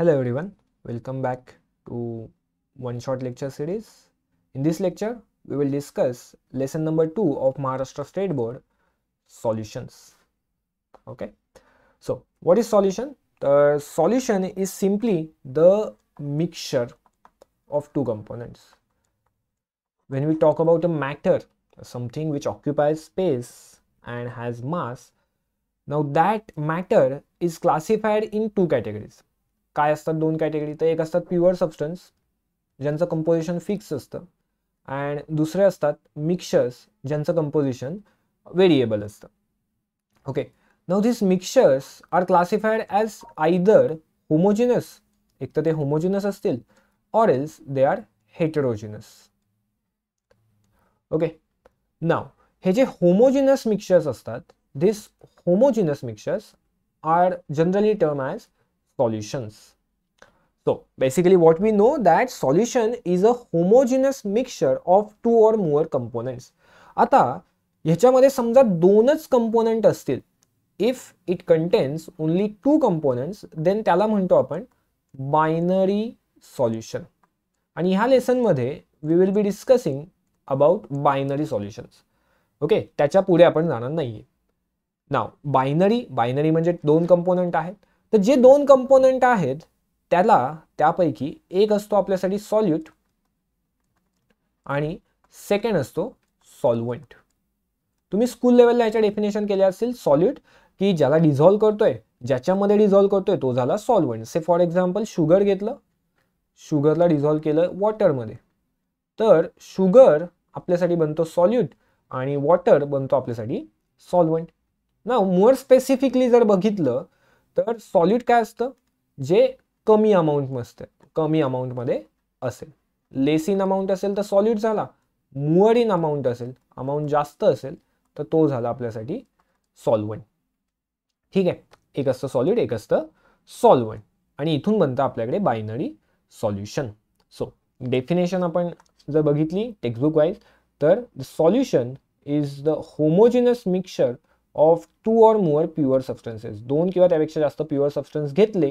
Hello everyone, welcome back to one short lecture series. In this lecture, we will discuss lesson number 2 of Maharashtra State Board solutions. Okay, so what is solution? The solution is simply the mixture of two components. When we talk about a matter, something which occupies space and has mass, now that matter is classified in two categories काय असतात दोन category तर एक असतात pure substance ज्यांचं composition fixed असतं and दुसरे असतात मिक्सचर्स ज्यांचं कंपोजिशन व्हेरिएबल असतं okay now these mixtures are classified as either homogeneous एक तर ते होमोजिनस असतील or else they are heterogeneous okay now हे जे होमोजिनस मिक्सचर्स असतात this homogeneous mixtures are generally term as solutions. So basically what we know that solution is a homogeneous mixture of two or more components. आता ह्याच्यामध्ये समजा दोनच component असतील if it contains only two components then त्याला म्हणतो आपण binary solution आणि ह्या लेसनमध्ये we will be discussing about binary solutions okay त्याच्या पुढे आपण जाणार नाही नाव बायनरी बायनरी म्हणजे दोन कंपोनंट आहेत तर जे दोन कंपोनंट आहेत त्याला त्यापैकी एक असतो आपल्यासाठी सॉल्युट आणि सेकंड असतो सॉल्वंट तुम्ही स्कूल लेवलला याच्या डेफिनेशन केले असतील सॉल्युट की ज्याला डिझॉल्व करतोय ज्याच्यामध्ये डिझॉल्व करतोय तो झाला solvent say for example sugar घेतलं शुगरला डिझॉल्व केलं वॉटरमध्ये तर शुगर आपल्यासाठी बनतो सॉल्युट आणि वॉटर बनतो आपल्यासाठी सॉल्वंट ना मोर स्पेसिफिकली जर बघितलं तर सॉलिड काय असतं जे कमी अमाऊंट असते कमी अमाऊंटमध्ये असेल लेस इन अमाऊंट असेल तर सॉलिड झाला मुअर इन अमाऊंट असेल अमाऊंट जास्त असेल तर तो झाला आपल्यासाठी सॉल्वंट ठीक आहे एक असतं सॉलिड एक असतं सॉल्वंट आणि इथून बनतं आपल्याकडे बायनरी सॉल्युशन सो डेफिनेशन आपण जर बघितली टेक्स्टबुक वाईज तर the solution is the homogeneous mixture of two or more pure substances दोन किंवा त्यापेक्षा जास्त प्युअर सबस्टन्स घेतले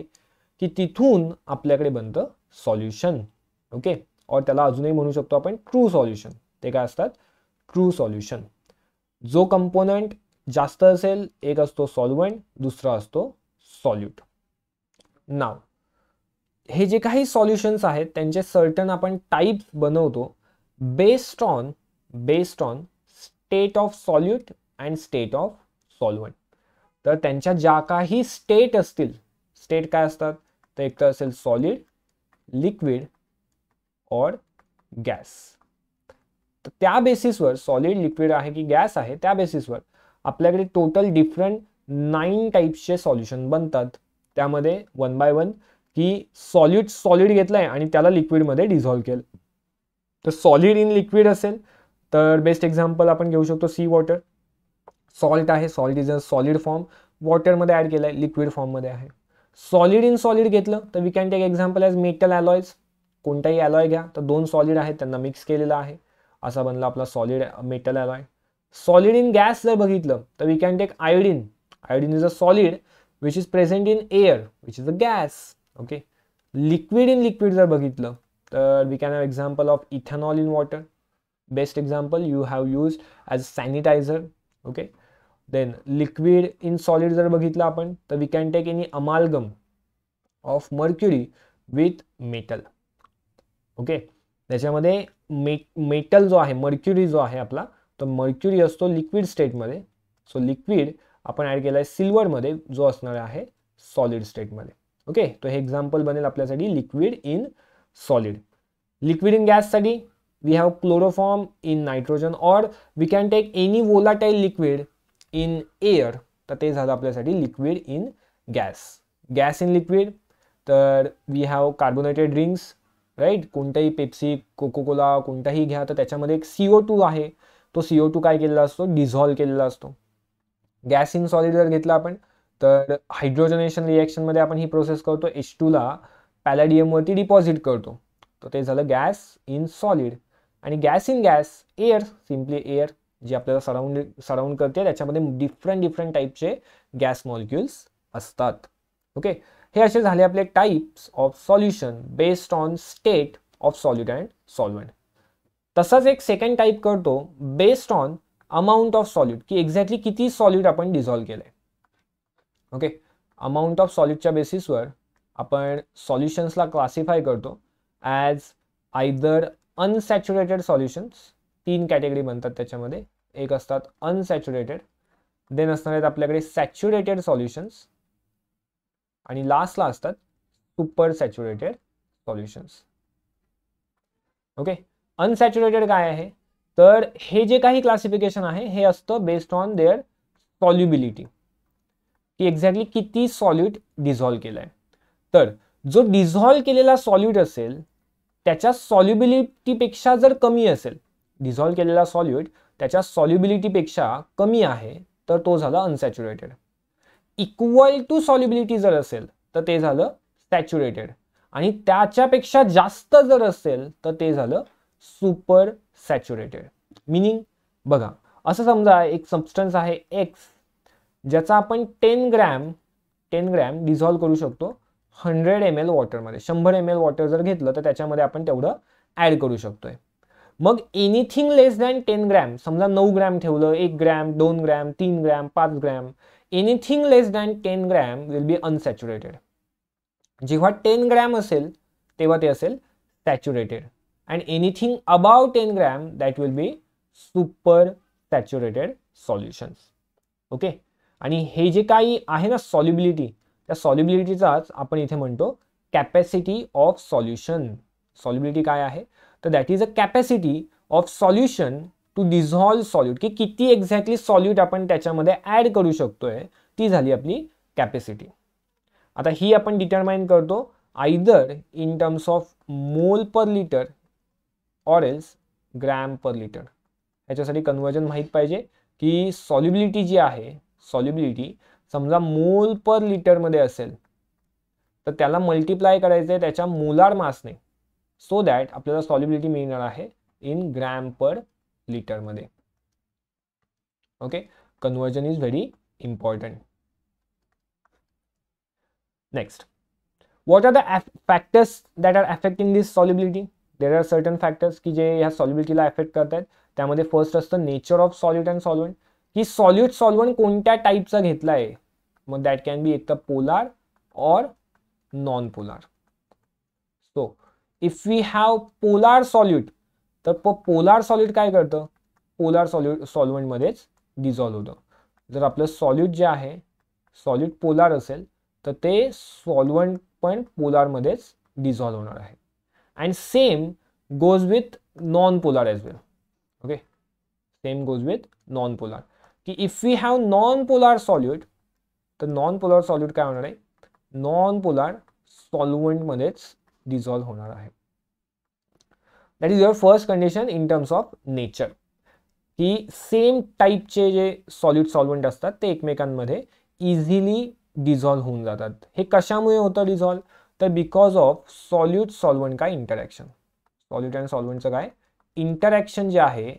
की तिथून आपल्याकडे बनतं सॉल्युशन ओके और त्याला अजूनही म्हणू शकतो आपण ट्रू सॉल्युशन ते काय असतात ट्रू सॉल्युशन जो कंपोनंट जास्त असेल एक असतो सॉल्वंट दुसरा असतो सॉल्युट नाव हे जे काही सॉल्युशन्स आहेत त्यांचे सर्टन आपण टाईप बनवतो based on based on state of solute and state of solvent तर त्यांच्या ज्या काही स्टेट असतील स्टेट काय असतात तर एक तर असेल सॉलिड लिक्विड और गॅस तर त्या बेसिसवर सॉलिड लिक्विड आहे की गॅस आहे त्या बेसिसवर आपल्याकडे टोटल डिफरंट नाईन टाईप्सचे सॉल्युशन बनतात त्यामध्ये वन बाय वन की सॉलिड सॉलिड घेतलंय आणि त्याला लिक्विडमध्ये डिझॉल्व्ह केलं तर सॉलिड इन लिक्विड असेल तर बेस्ट एक्झाम्पल आपण घेऊ शकतो सी वॉटर सॉल्ट आहे salt is a solid form वॉटरमध्ये ॲड केलं आहे लिक्विड फॉर्ममध्ये आहे सॉलिड इन सॉलिड घेतलं तर we can take example as metal alloys कोणताही ॲलॉय घ्या तर दोन सॉलिड आहेत त्यांना मिक्स केलेलं आहे असा बनला आपला solid metal alloy solid in gas जर बघितलं तर we can take iodine iodine is a solid which is present in air which is a gas okay liquid in liquid जर बघितलं तर we can have example of ethanol in water best example you have use as sanitizer okay then liquid in solid जर बघितलं आपण तर we can take any amalgam of mercury with metal okay त्याच्यामध्ये मे metal जो आहे mercury जो आहे आपला तो मर्क्युरी असतो लिक्विड स्टेटमध्ये सो लिक्विड आपण ॲड केला आहे सिल्वरमध्ये जो असणार आहे सॉलिड स्टेटमध्ये ओके तो हे एक्झाम्पल बनेल आपल्यासाठी liquid in solid liquid in गॅससाठी we have chloroform in nitrogen or we can take any volatile liquid in air तर ते झालं आपल्यासाठी liquid in gas gas in liquid तर we have carbonated drinks right कोणतंही Pepsi Coca Cola कोणताही घ्या तर त्याच्यामध्ये एक सी ओ टू आहे तो सी ओ टू काय केलेला असतो डिझॉल्व केलेला असतो गॅस इन सॉलिड जर घेतला आपण तर हायड्रोजनेशन रिॲक्शनमध्ये आपण ही प्रोसेस करतो एच टूला पॅलाडियमवरती डिपॉझिट करतो तर ते झालं गॅस इन सॉलिड आणि gas in gas air simply air जी आपल्याला सराउंड सराउंड करते त्याच्यामध्ये डिफरंट डिफरंट टाईपचे गॅस मॉलिक्युल्स असतात ओके हे असे झाले आपले types of solution based on state of solute and solvent तसाच एक सेकंड टाईप करतो based on amount of solute की एक्झॅक्टली किती सॉल्यूट आपण डिझॉल्व्ह केलं ओके अमाऊंट ऑफ सॉल्युडच्या बेसिसवर आपण सॉल्युशन्सला क्लासिफाय करतो ॲज आयदर अनसॅच्युरेटेड सॉल्युशन्स तीन कॅटेगरी बनतात त्याच्यामध्ये एक असतात अनसॅच्युरेटेड देन असणार आहेत आपल्याकडे सॅच्युरेटेड सॉल्युशन्स आणि लास्टला असतात super saturated solutions okay unsaturated काय आहे तर हे जे काही क्लासिफिकेशन आहे हे असतं बेस्ड ऑन देअर सॉल्युबिलिटी की एक्झॅक्टली किती सॉल्यूट डिझॉल्व्ह केलं तर जो डिझॉल्व्ह केलेला सॉल्यूट असेल त्याच्या सॉल्युबिलिटीपेक्षा जर कमी असेल डिझॉल्व केलेला सॉल्यूट त्याच्या सॉल्युबिलिटीपेक्षा कमी आहे तर तो झाला अनसॅच्युरेटेड इक्वल टू सॉल्युबिलिटी जर असेल तर ते झालं सॅच्युरेटेड आणि त्याच्यापेक्षा जास्त जर असेल तर ते झालं सुपर सॅच्युरेटेड मिनिंग बघा असं समजा एक सबस्टन्स आहे एक्स ज्याचा आपण ten gram ten gram dissolve करू शकतो हंड्रेड एम एल वॉटरमध्ये शंभर एम एल वॉटर जर घेतलं तर त्याच्यामध्ये आपण तेवढं ॲड करू शकतोय मग anything less than ten gram समजा नऊ ग्रॅम ठेवलं एक ग्रॅम दोन ग्रॅम तीन ग्रॅम पाच gram anything less than ten gram will be unsaturated जेव्हा टेन ग्रॅम असेल तेव्हा ते असेल saturated and anything above ten gram that will be super saturated solutions okay आणि हे जे काही आहे ना सॉल्युबिलिटी त्या सॉल्युबिलिटीचाच आपण इथे म्हणतो कॅपॅसिटी ऑफ सॉल्युशन सॉल्युबिलिटी काय आहे तर that is a capacity of solution to dissolve solute की किती एक्झॅक्टली सॉल्यूट आपण त्याच्यामध्ये ॲड करू आहे ती झाली आपली कॅपॅसिटी आता ही आपण डिटर्माइन करतो either in terms of mole per litre or else gram per litre ह्याच्यासाठी कन्वर्जन माहीत पाहिजे की सॉल्युबिलिटी जी आहे सॉल्युबिलिटी समजा मोल पर लिटरमध्ये असेल तर त्याला मल्टिप्लाय करायचं आहे त्याच्या मोलार मासने सो दॅट आपल्याला सॉलिबिलिटी मिळणार आहे इन ग्रॅम पर लिटरमध्ये okay conversion is very important next what are the factors that are affecting this solubility there are certain factors की जे ह्या सॉलिबिलिटीला अफेक्ट करतात त्यामध्ये फर्स्ट असतं nature of solute and solvent की सॉल्यूट सॉल्वंट कोणत्या टाईपचा घेतला आहे मग दॅट कॅन बी एक तर polar or non polar if we have polar solute तर पोलार सॉल्यूट काय करतं पोलार सॉल्यू सॉल्वंटमध्येच डिझॉल्व होतं जर आपलं सॉल्यूट जे आहे सॉल्यूट पोलार असेल तर ते सॉल्वंट पण पोलारमध्येच डिझॉल्व होणार आहे and same goes with non polar as well okay same goes with non polar की if we have non polar solute तर नॉन पोलार सॉल्युट काय होणार आहे नॉन पोलार सॉल्वंटमध्येच डिझॉल्व्ह होणार आहे that is your first condition in terms of nature की same टाईपचे जे सॉलिड सॉल्वंट असतात ते एकमेकांमध्ये इझिली डिझॉल्व्ह होऊन जातात हे कशामुळे होतं डिझॉल्व्ह तर बिकॉज ऑफ सॉल्यूट सॉल्वंट काय इंटरॅक्शन सॉल्यूट अँड सॉल्वंटचं काय इंटरॅक्शन जे आहे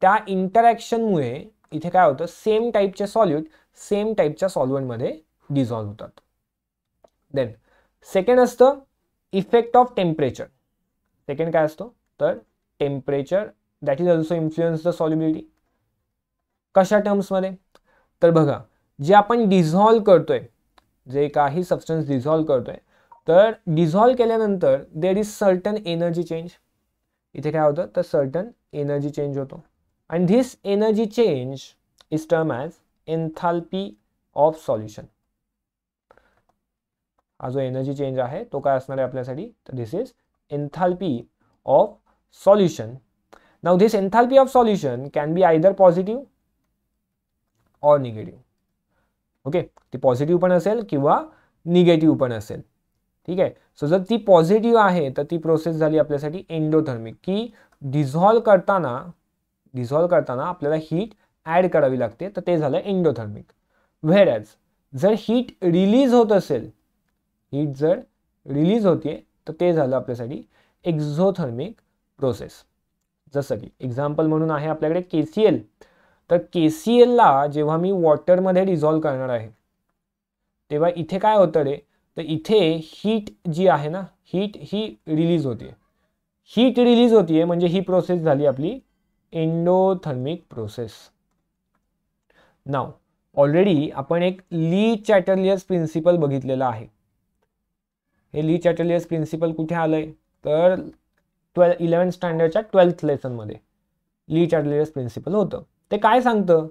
त्या इंटरॅक्शनमुळे इथे काय होतं सेम टाईपचे सॉल्यूट सेम टाईपच्या सॉल्वंटमध्ये डिझॉल्व होतात देन सेकंड असतं इफेक्ट ऑफ टेम्परेचर सेकंड काय असतो तर temperature that is also influence the solubility कशा टर्म्समध्ये तर बघा जे आपण डिझॉल्व करतोय जे काही सबस्टन्स डिझॉल्व करतोय तर डिझॉल्व केल्यानंतर there is certain energy change इथे काय होतं तर सर्टन एनर्जी चेंज होतो and this energy change is term as enthalpy of solution हा जो एनर्जी चेंज आहे तो काय असणार आहे आपल्यासाठी तर this is enthalpy of solution now this enthalpy of solution can be either positive or negative okay ती पॉझिटिव्ह पण असेल किंवा निगेटिव्ह पण असेल ठीक आहे सो जर ती पॉझिटिव्ह आहे तर ती प्रोसेस झाली आपल्यासाठी एंडोथर्मिक की डिझॉल्व करताना डिझॉल्व करताना आपल्याला हीट ॲड करावी लागते तर ते झालं एंडोथर्मिक व्हेर ॲज जर हीट रिलीज होत असेल हीट जर रिलीज होते तर ते झालं आपल्यासाठी एक्झोथर्मिक प्रोसेस जसं की एक्झाम्पल म्हणून आहे आपल्याकडे के सी एल तर के सी एलला जेव्हा मी वॉटरमध्ये डिजॉल्व करणार आहे तेव्हा इथे काय होतं रे तर इथे हीट जी आहे ना हीट ही रिलीज होते हीट रिलीज होतीये म्हणजे ही प्रोसेस झाली आपली एंडोथर्मिक प्रोसेस नाव ऑलरेडी आपण एक ली चॅटरलियस प्रिन्सिपल बघितलेला आहे हे ली चॅटलियस प्रिन्सिपल कुठे आलं आहे तर ट्वेल इलेवन स्टँडर्डच्या ट्वेल्थ लेसनमध्ये ली चॅटलियस प्रिन्सिपल होतं ते काय सांगतं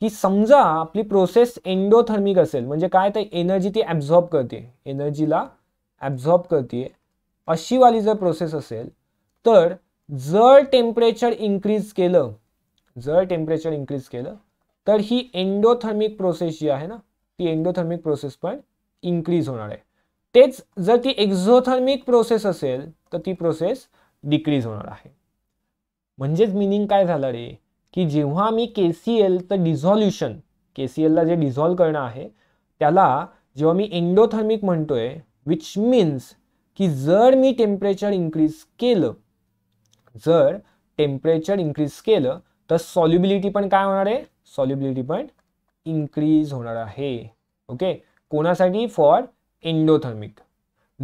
की समजा आपली प्रोसेस एंडोथर्मिक असेल म्हणजे काय तर एनर्जी ती ॲब्झॉर्ब करते एनर्जीला ॲब्झॉर्ब करते अशीवाली जर प्रोसेस असेल तर जर टेम्परेचर इन्क्रीज केलं जर टेम्परेचर इन्क्रीज केलं तर ही एंडोथर्मिक प्रोसेस जी आहे ना ती एंडोथर्मिक प्रोसेस पण इन्क्रीज होणार आहे तेच जर ती एक्झोथर्मिक प्रोसेस असेल तर ती प्रोसेस डिक्रीज होणार आहे म्हणजेच मिनिंग काय झालं रे की जेव्हा मी के सी तर डिझॉल्युशन के सी एलला जे डिझॉल्व्ह करणं आहे त्याला जेव्हा मी एंडोथर्मिक म्हणतोय विच मीन्स की जर मी टेम्परेचर इन्क्रीज केलं जर टेम्परेचर इन्क्रीज केलं तर सॉल्युबिलिटी पण काय होणार आहे सॉल्युबिलिटी पण इन्क्रीज होणार आहे ओके कोणासाठी फॉर एंडोथर्मिक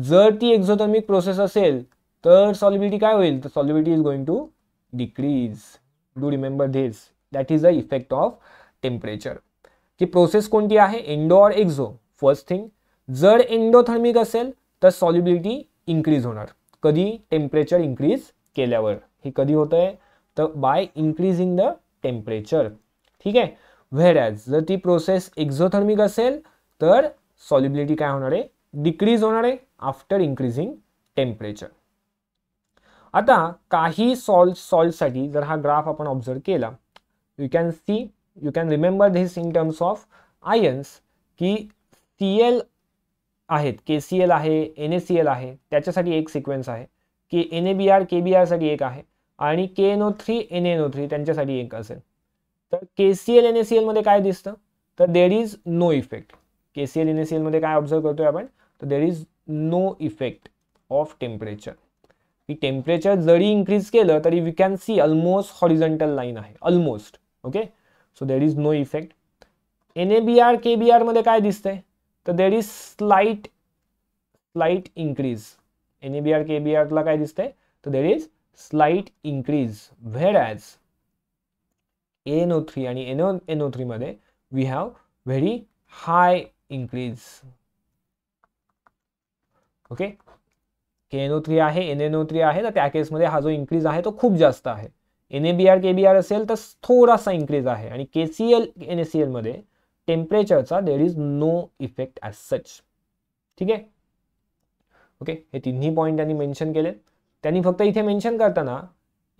जर ती एक्झोथर्मिक प्रोसेस असेल तर सॉलिबिलिटी काय होईल तर solubility is going to decrease do remember this that is the effect of temperature की प्रोसेस कोणती आहे endo or exo first thing जर एंडोथर्मिक असेल तर सॉलिबिलिटी इन्क्रीज होणार कधी टेम्परेचर इन्क्रीज केल्यावर हे कधी होतंय आहे तर बाय इन्क्रीजिंग द टेम्परेचर ठीक आहे व्हेर ॲज जर ती प्रोसेस एक्झोथर्मिक असेल तर सॉल्युबिलिटी काय होणार आहे डिक्रीज होणार आहे आफ्टर इन्क्रीजिंग टेम्परेचर आता काही सॉल्ट सॉल्टसाठी जर हा ग्राफ आपण ऑब्झर्व केला you can see you can remember this in terms of ions की सी एल आहेत के सी एल आहे एन ए सी एल आहे त्याच्यासाठी एक सिक्वेन्स आहे की N A B R K बी आरसाठी एक आहे आणि K N O three N N O three त्यांच्यासाठी एक असेल तर K C L N A C एलमध्ये काय दिसतं तर there is no effect K C L N S एलमध्ये काय ऑब्झर्व करतोय आपण तर there is no effect of temperature की टेम्परेचर जरी इन्क्रीज केलं तरी we can see almost horizontal line आहे almost okay so there is no effect N A B R K B आरमध्ये काय दिसतंय तर there is slight slight increase N A B R K B आरला काय दिसतंय तर there is slight increase whereas N O three आणि N O N O थ्रीमध्ये we have very high increase okay K N O three आहे N N three आहे तर त्या केसमध्ये हा जो इन्क्रीज आहे तो खूप जास्त आहे N A B R K B R असेल तर थोडासा इन्क्रीज आहे आणि K C L N A C एलमध्ये टेम्परेचरचा there is no effect as such ठीक आहे ओके हे तिन्ही पॉईंट त्यांनी मेन्शन केले त्यांनी फक्त इथे मेन्शन करताना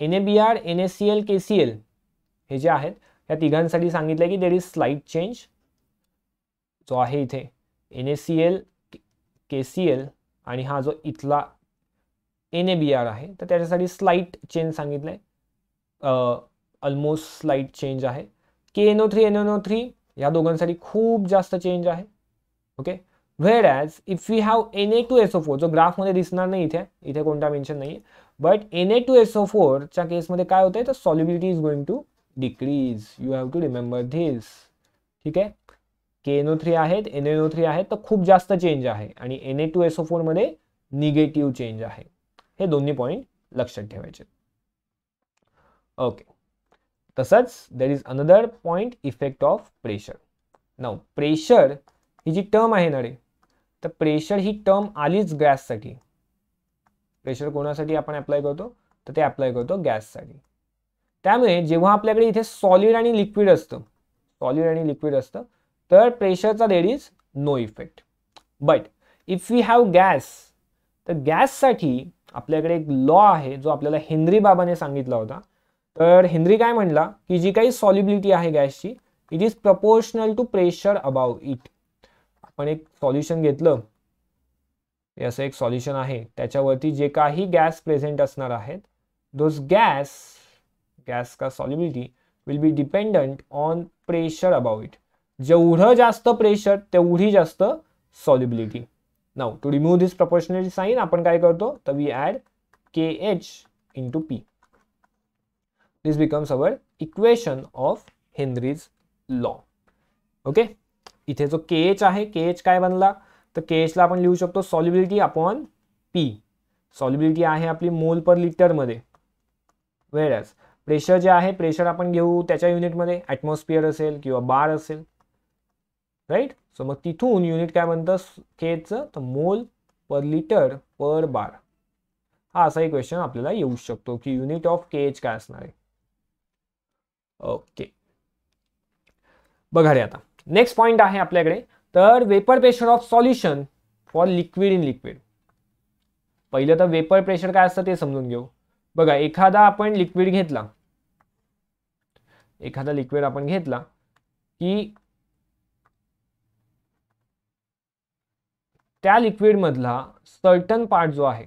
N A B R N S C L K C L हे जे आहेत या तिघांसाठी सांगितलं की देर इज स्लाईट चेंज जो आहे इथे N A C L K C L आणि हा जो इथला एन ए बी आर आहे तर त्याच्यासाठी स्लाईट चेंज सांगितलं आहे ऑलमोस्ट स्लाइट चेंज आहे K N O three N N O three या दोघांसाठी खूप जास्त चेंज आहे okay whereas if you have N A two S O four जो ग्राफमध्ये दिसणार नाही इथे इथे कोणता मेन्शन नाही आहे but N A two S O फोरच्या केसमध्ये काय होतंय तर solubility is going to decrease you have to remember this ठीक आहे एन एनओ थ्री आहेत एन एनओ थ्री आहेत तर खूप जास्त चेंज आहे आणि एन ए टू एसओ फोरमध्ये निगेटिव्ह चेंज आहे हे दोन्ही पॉईंट लक्षात ठेवायचे ओके तसंच there is another point effect of pressure now pressure ही जी टर्म आहे ना रे तर प्रेशर ही टर्म आलीच गॅससाठी प्रेशर कोणासाठी आपण अप्लाय करतो तर ते अप्लाय करतो गॅससाठी त्यामुळे जेव्हा आपल्याकडे इथे सॉलिड आणि लिक्विड असतं सॉलिड आणि लिक्विड असतं तर प्रेशरचा there is no effect but if we have gas तर गॅससाठी आपल्याकडे एक लॉ आहे जो आपल्याला हेनरी बाबाने सांगितला होता तर हेनरी काय म्हणला की जी काही सॉलिबिलिटी आहे गॅसची it is proportional to pressure above it आपण एक सॉल्युशन घेतलं असं एक सॉल्युशन आहे त्याच्यावरती जे काही गॅस प्रेझेंट असणार आहेत दोज गॅस गॅस का solubility will be dependent on pressure above it जेवढं जास्त प्रेशर तेवढी जास्त solubility now to remove this proportional sign आपण काय करतो तर we add K H into P this becomes our equation of Henry's law okay इथे जो के एच आहे के एच काय बनला तर के एचला आपण लिहू शकतो सॉल्युबिलिटी अपॉन पी सॉल्युबिलिटी आहे आपली मोल पर लिटरमध्ये वेळ प्रेशर जे आहे प्रेशर आपण घेऊ त्याच्या युनिटमध्ये ॲटमॉस्फिअर असेल किंवा बार असेल राईट सो मग तिथून युनिट काय म्हणतं के तर मोल पर लिटर पर बार हा एक क्वेश्चन आपल्याला येऊ शकतो की युनिट ऑफ केच काय असणार आहे ओके बघा रे आता नेक्स्ट पॉइंट आहे आपल्याकडे तर vapour pressure of solution for liquid in liquid पहिलं तर वेपर प्रेशर काय असतं ते समजून घेऊ बघा एखादा आपण लिक्विड घेतला एखादा लिक्विड आपण घेतला की त्या लिक्विडमधला सर्टन पार्ट जो आहे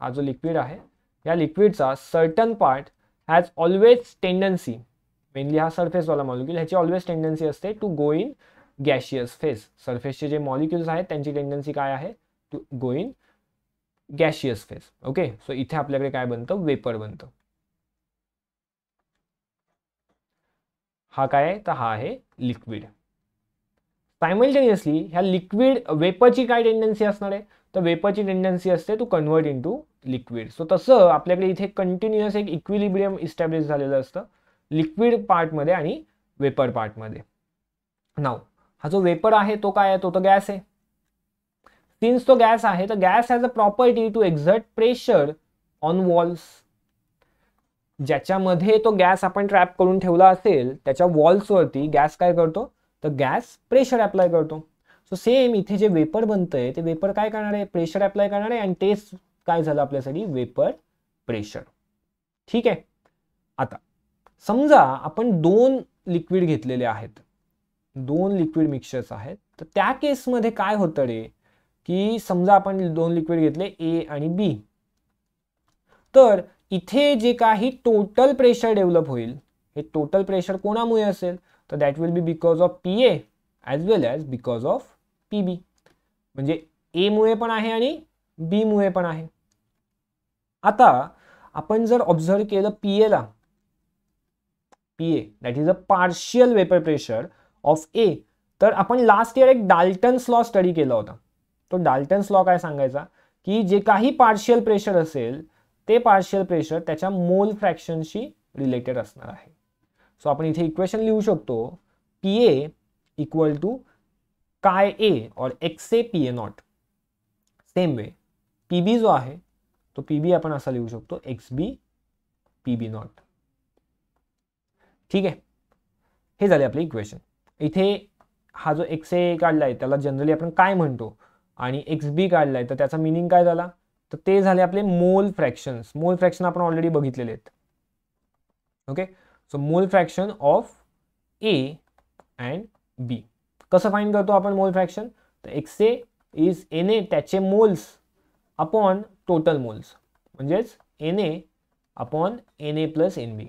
हा जो लिक्विड आहे या लिक्विडचा certain part has always tendency mainly हा सरफेसवाला मॉलिक्युल ह्याची ऑलवेज टेंडन्सी असते to go in gaseous phase सरफेसचे जे मॉलिक्युल्स आहेत त्यांची टेंडन्सी काय आहे to go in gaseous phase okay so इथे आपल्याकडे काय बनतं वेपर बनतं हा काय आहे तर हा आहे लिक्विड सायमल्टेनियसली ह्या लिक्विड वेपरची काय टेंडन्सी असणार आहे तर वेपरची टेंडन्सी असते to convert into liquid so तसं आपल्याकडे इथे कंटिन्युअस एक इक्विलिब्रियम इस्टॅब्लिश झालेलं असतं लिक्विड पार्टमध्ये आणि वेपर पार्टमध्ये नाव हा जो वेपर आहे तो काय आहे तो तर गॅस आहे सिन्स तो गॅस आहे तर gas has a property to exert pressure on walls ज्याच्यामध्ये तो गॅस आपण ट्रॅप करून ठेवला असेल त्याच्या वॉल्सवरती गॅस काय करतो तर गॅस प्रेशर अप्लाय करतो सो सेम इथे जे वेपर बनतंय ते वेपर काय करणार आहे प्रेशर अप्लाय करणार आहे आणि तेच काय झालं आपल्यासाठी वेपर प्रेशर ठीक आहे आता समजा आपण दोन लिक्विड घेतलेले आहेत दोन लिक्विड मिक्सचर्स आहेत तर त्या केसमध्ये काय होतं रे की समजा आपण दोन लिक्विड घेतले ए आणि बी तर इथे जे काही टोटल प्रेशर डेव्हलप होईल हे टोटल प्रेशर कोणामुळे असेल तर that will be because of P A as well as because of P B म्हणजे एमुळे पण आहे आणि बीमुळे पण आहे आता आपण जर ऑब्झर्व केलं पी एला P A that is a partial vapour pressure of A तर आपण लास्ट इयर एक डाल्टन्स लॉ स्टडी केला होता तो डाल्टन्स लॉ काय सांगायचा की जे काही पार्शियल प्रेशर असेल ते पार्शियल प्रेशर त्याच्या मोल फ्रॅक्शनशी रिलेटेड असणार आहे सो आपण इथे इक्वेशन लिहू शकतो पी ए इक्वल टू काय A or X A P A naught same way P B जो आहे तो पी बी आपण असा लिहू शकतो X B P B naught ठीक आहे हे झाले आपले इक्वेशन इथे हा जो एक्स ए काढला त्याला जनरली आपण काय म्हणतो आणि एक्स बी काढला तर त्याचा मिनिंग काय झाला तर ते झाले आपले मोल फ्रॅक्शन्स मोल फ्रॅक्शन आपण ऑलरेडी बघितलेले आहेत okay so mole fraction of A and B कसं फाईन करतो आपण मोल फ्रॅक्शन तर ए इज ए त्याचे मोल्स अपॉन टोटल मोल्स म्हणजेच A upon N A plus N B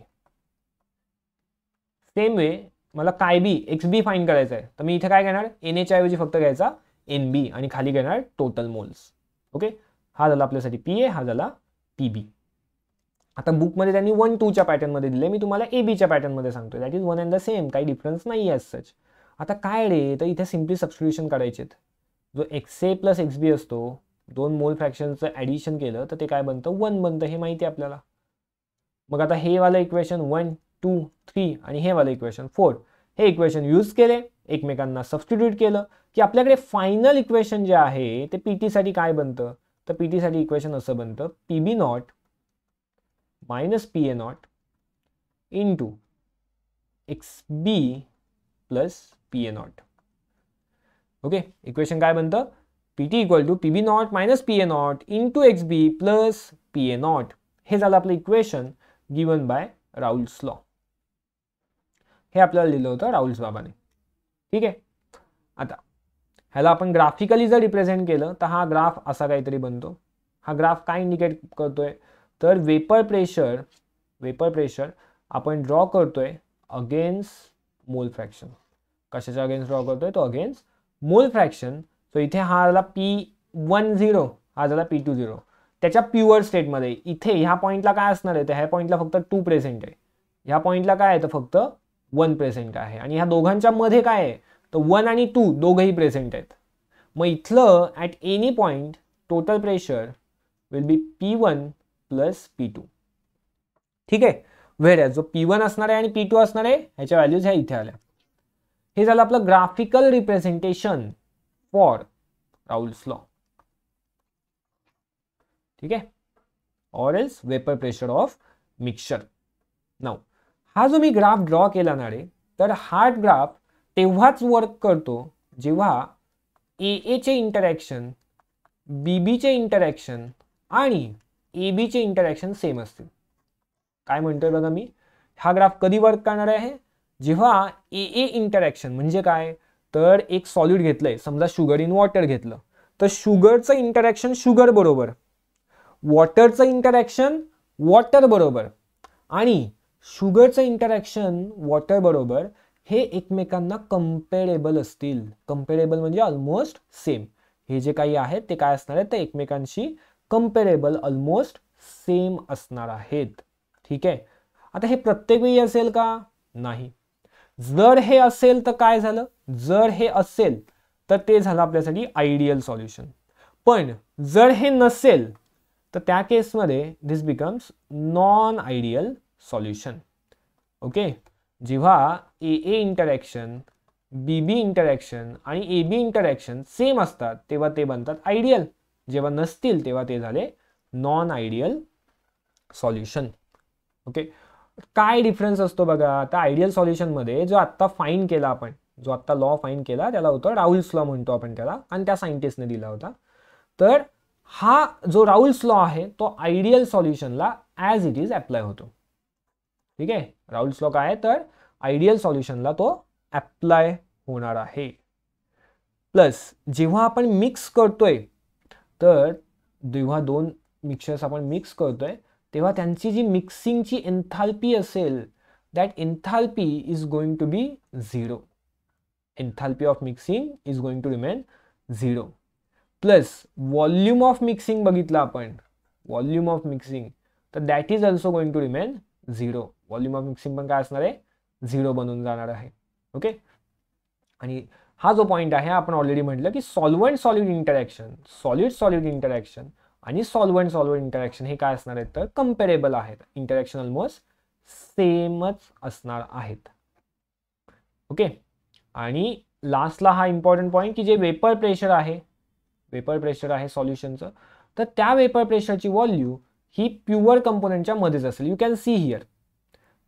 same way मला काय बी एक्स बी फाईन करायचं आहे तर मी इथे काय घेणार एन एच्या ऐवजी फक्त घ्यायचा एन बी आणि खाली घेणार टोटल मोल्स ओके हा झाला आपल्यासाठी पी ए हा झाला पी बी आता बुकमध्ये त्यांनी वन टूच्या पॅटर्नमध्ये दिले मी तुम्हाला ए बीच्या पॅटर्नमध्ये सांगतो that is one and the same काही डिफरन्स नाही आहे सच आता काय रे तर इथे सिम्पली सबस्टिट्यूशन करायचे जो X A plus X B असतो दोन मोल फ्रॅक्शनचं ॲडिशन केलं तर ते काय बनतं वन बनतं हे माहिती आहे आपल्याला मग आता हे वालं इक्वेशन वन टू थ्री आणि हे वालं इक्वेशन फोर हे इक्वेशन यूज केले एकमेकांना सबस्टिट्यूट केलं की आपल्याकडे फायनल इक्वेशन जे आहे ते पी टीसाठी काय बनतं तर पी टीसाठी इक्वेशन असं बनतं P B naught minus minus PA naught X B plus PA naught okay equation काय बनतं P T equal to P naught minus PA naught into X B plus PA naught हे झालं आपलं equation given by Raoult's law हे आपल्याला लिहिलं होतं राहुल बाबाने ठीक आहे आता ह्याला आपण ग्राफिकली जर रिप्रेझेंट केलं तर हा ग्राफ असा काहीतरी बनतो हा ग्राफ काय इंडिकेट करतोय तर वेपर प्रेशर वेपर प्रेशर आपण ड्रॉ करतोय अगेन्स्ट मोल फ्रॅक्शन कशाच्या अगेन्स्ट ड्रॉ करतोय तो अगेन्स्ट मोल फ्रॅक्शन सो इथे हा झाला पी वन झिरो हा झाला पी टू झिरो त्याच्या प्युअर स्टेटमध्ये इथे ह्या पॉईंटला काय असणार आहे तर ह्या पॉईंटला फक्त टू प्रेझेंट आहे ह्या पॉईंटला काय आहे तर फक्त वन प्रेसेंट आहे आणि ह्या दोघांच्या मध्ये काय आहे तर वन आणि टू दोघंही प्रेझेंट आहेत मग इथलं at any point total pressure will be P one plus P two ठीक आहे व्हेर जो पी वन असणार आहे आणि पी टू असणार आहे ह्याच्या व्हॅल्यूज ह्या इथे आल्या हे झालं आपलं graphical representation for Raoult's law ठीक आहे or else vapour pressure of mixture now हा जो मी ग्राफ ड्रॉ केला ना रे तर हार्ड ग्राफ तेव्हाच वर्क करतो जेव्हा ए चे इंटरॅक्शन बी बीचे इंटरॅक्शन आणि ए बीचे इंटरॅक्शन सेम असतील काय म्हणतोय बघा मी हा ग्राफ कधी वर्क करणार आहे जेव्हा ए ए इंटरॅक्शन म्हणजे काय तर एक सॉलिड घेतलंय समजा शुगर इन वॉटर घेतलं तर शुगरचं इंटरॅक्शन शुगर बरोबर वॉटरचं इंटरॅक्शन वॉटर बरोबर आणि शुगरचं इंटरॅक्शन वॉटर बरोबर हे एकमेकांना कंपेरेबल असतील कम्पेरेबल म्हणजे ऑलमोस्ट सेम हे जे काही आहेत ते काय असणार आहे ते एकमेकांशी कम्पेरेबल ऑलमोस्ट सेम असणार आहेत ठीक आहे आता हे प्रत्येक वेळी असेल का नाही जर हे असेल तर काय झालं जर हे असेल तर ते झालं आपल्यासाठी आयडियल सॉल्युशन पण जर हे नसेल तर त्या केसमध्ये this becomes non ideal solution okay जेव्हा A A interaction B B interaction आणि ए बी इंटरॅक्शन सेम असतात तेव्हा ते बनतात आयडियल जेव्हा नसतील तेव्हा ते झाले नॉन आयडियल सॉल्युशन ओके काय डिफरन्स असतो बघा आता आयडियल सॉल्युशनमध्ये जो आत्ता फाईन केला आपण जो आत्ता लॉ फाईन केला त्याला होतं राहुल्स लॉ म्हणतो आपण त्याला आणि त्या सायंटिस्टने दिला होता तर हा जो राहुल्स लॉ आहे तो आयडियल सॉल्युशनला ॲज इट इज अप्लाय होतो ठीक आहे राहुल लॉ काय तर आयडियल सॉल्युशनला तो अप्लाय होणार आहे प्लस जेव्हा आपण मिक्स करतोय तर जेव्हा दोन मिक्सर्स आपण मिक्स करतोय तेव्हा त्यांची जी मिक्सिंगची एन्थाल्पी असेल that enthalpy is going to be zero enthalpy of mixing is going to remain zero plus volume of mixing बघितलं आपण वॉल्यूम ऑफ मिक्सिंग तर that is also going to remain zero volume of mixing पण काय असणार आहे zero बनून जाणार आहे ओके आणि हा जो पॉईंट आहे आपण ऑलरेडी म्हटलं की solvent solid interaction solid solid interaction आणि सॉल्वंट सॉल्वंट इंटरॅक्शन हे काय असणार आहेत तर कम्पेरेबल आहेत इंटरॅक्शन ऑलमोस्ट सेमच असणार आहेत ओके आणि लास्टला हा इम्पॉर्टंट पॉईंट की जे वेपर प्रेशर आहे वेपर प्रेशर आहे सॉल्युशनचं तर त्या वेपर प्रेशरची व्हॉल्यू ही प्युअर कंपोनंटच्या मध्येच असेल you can see here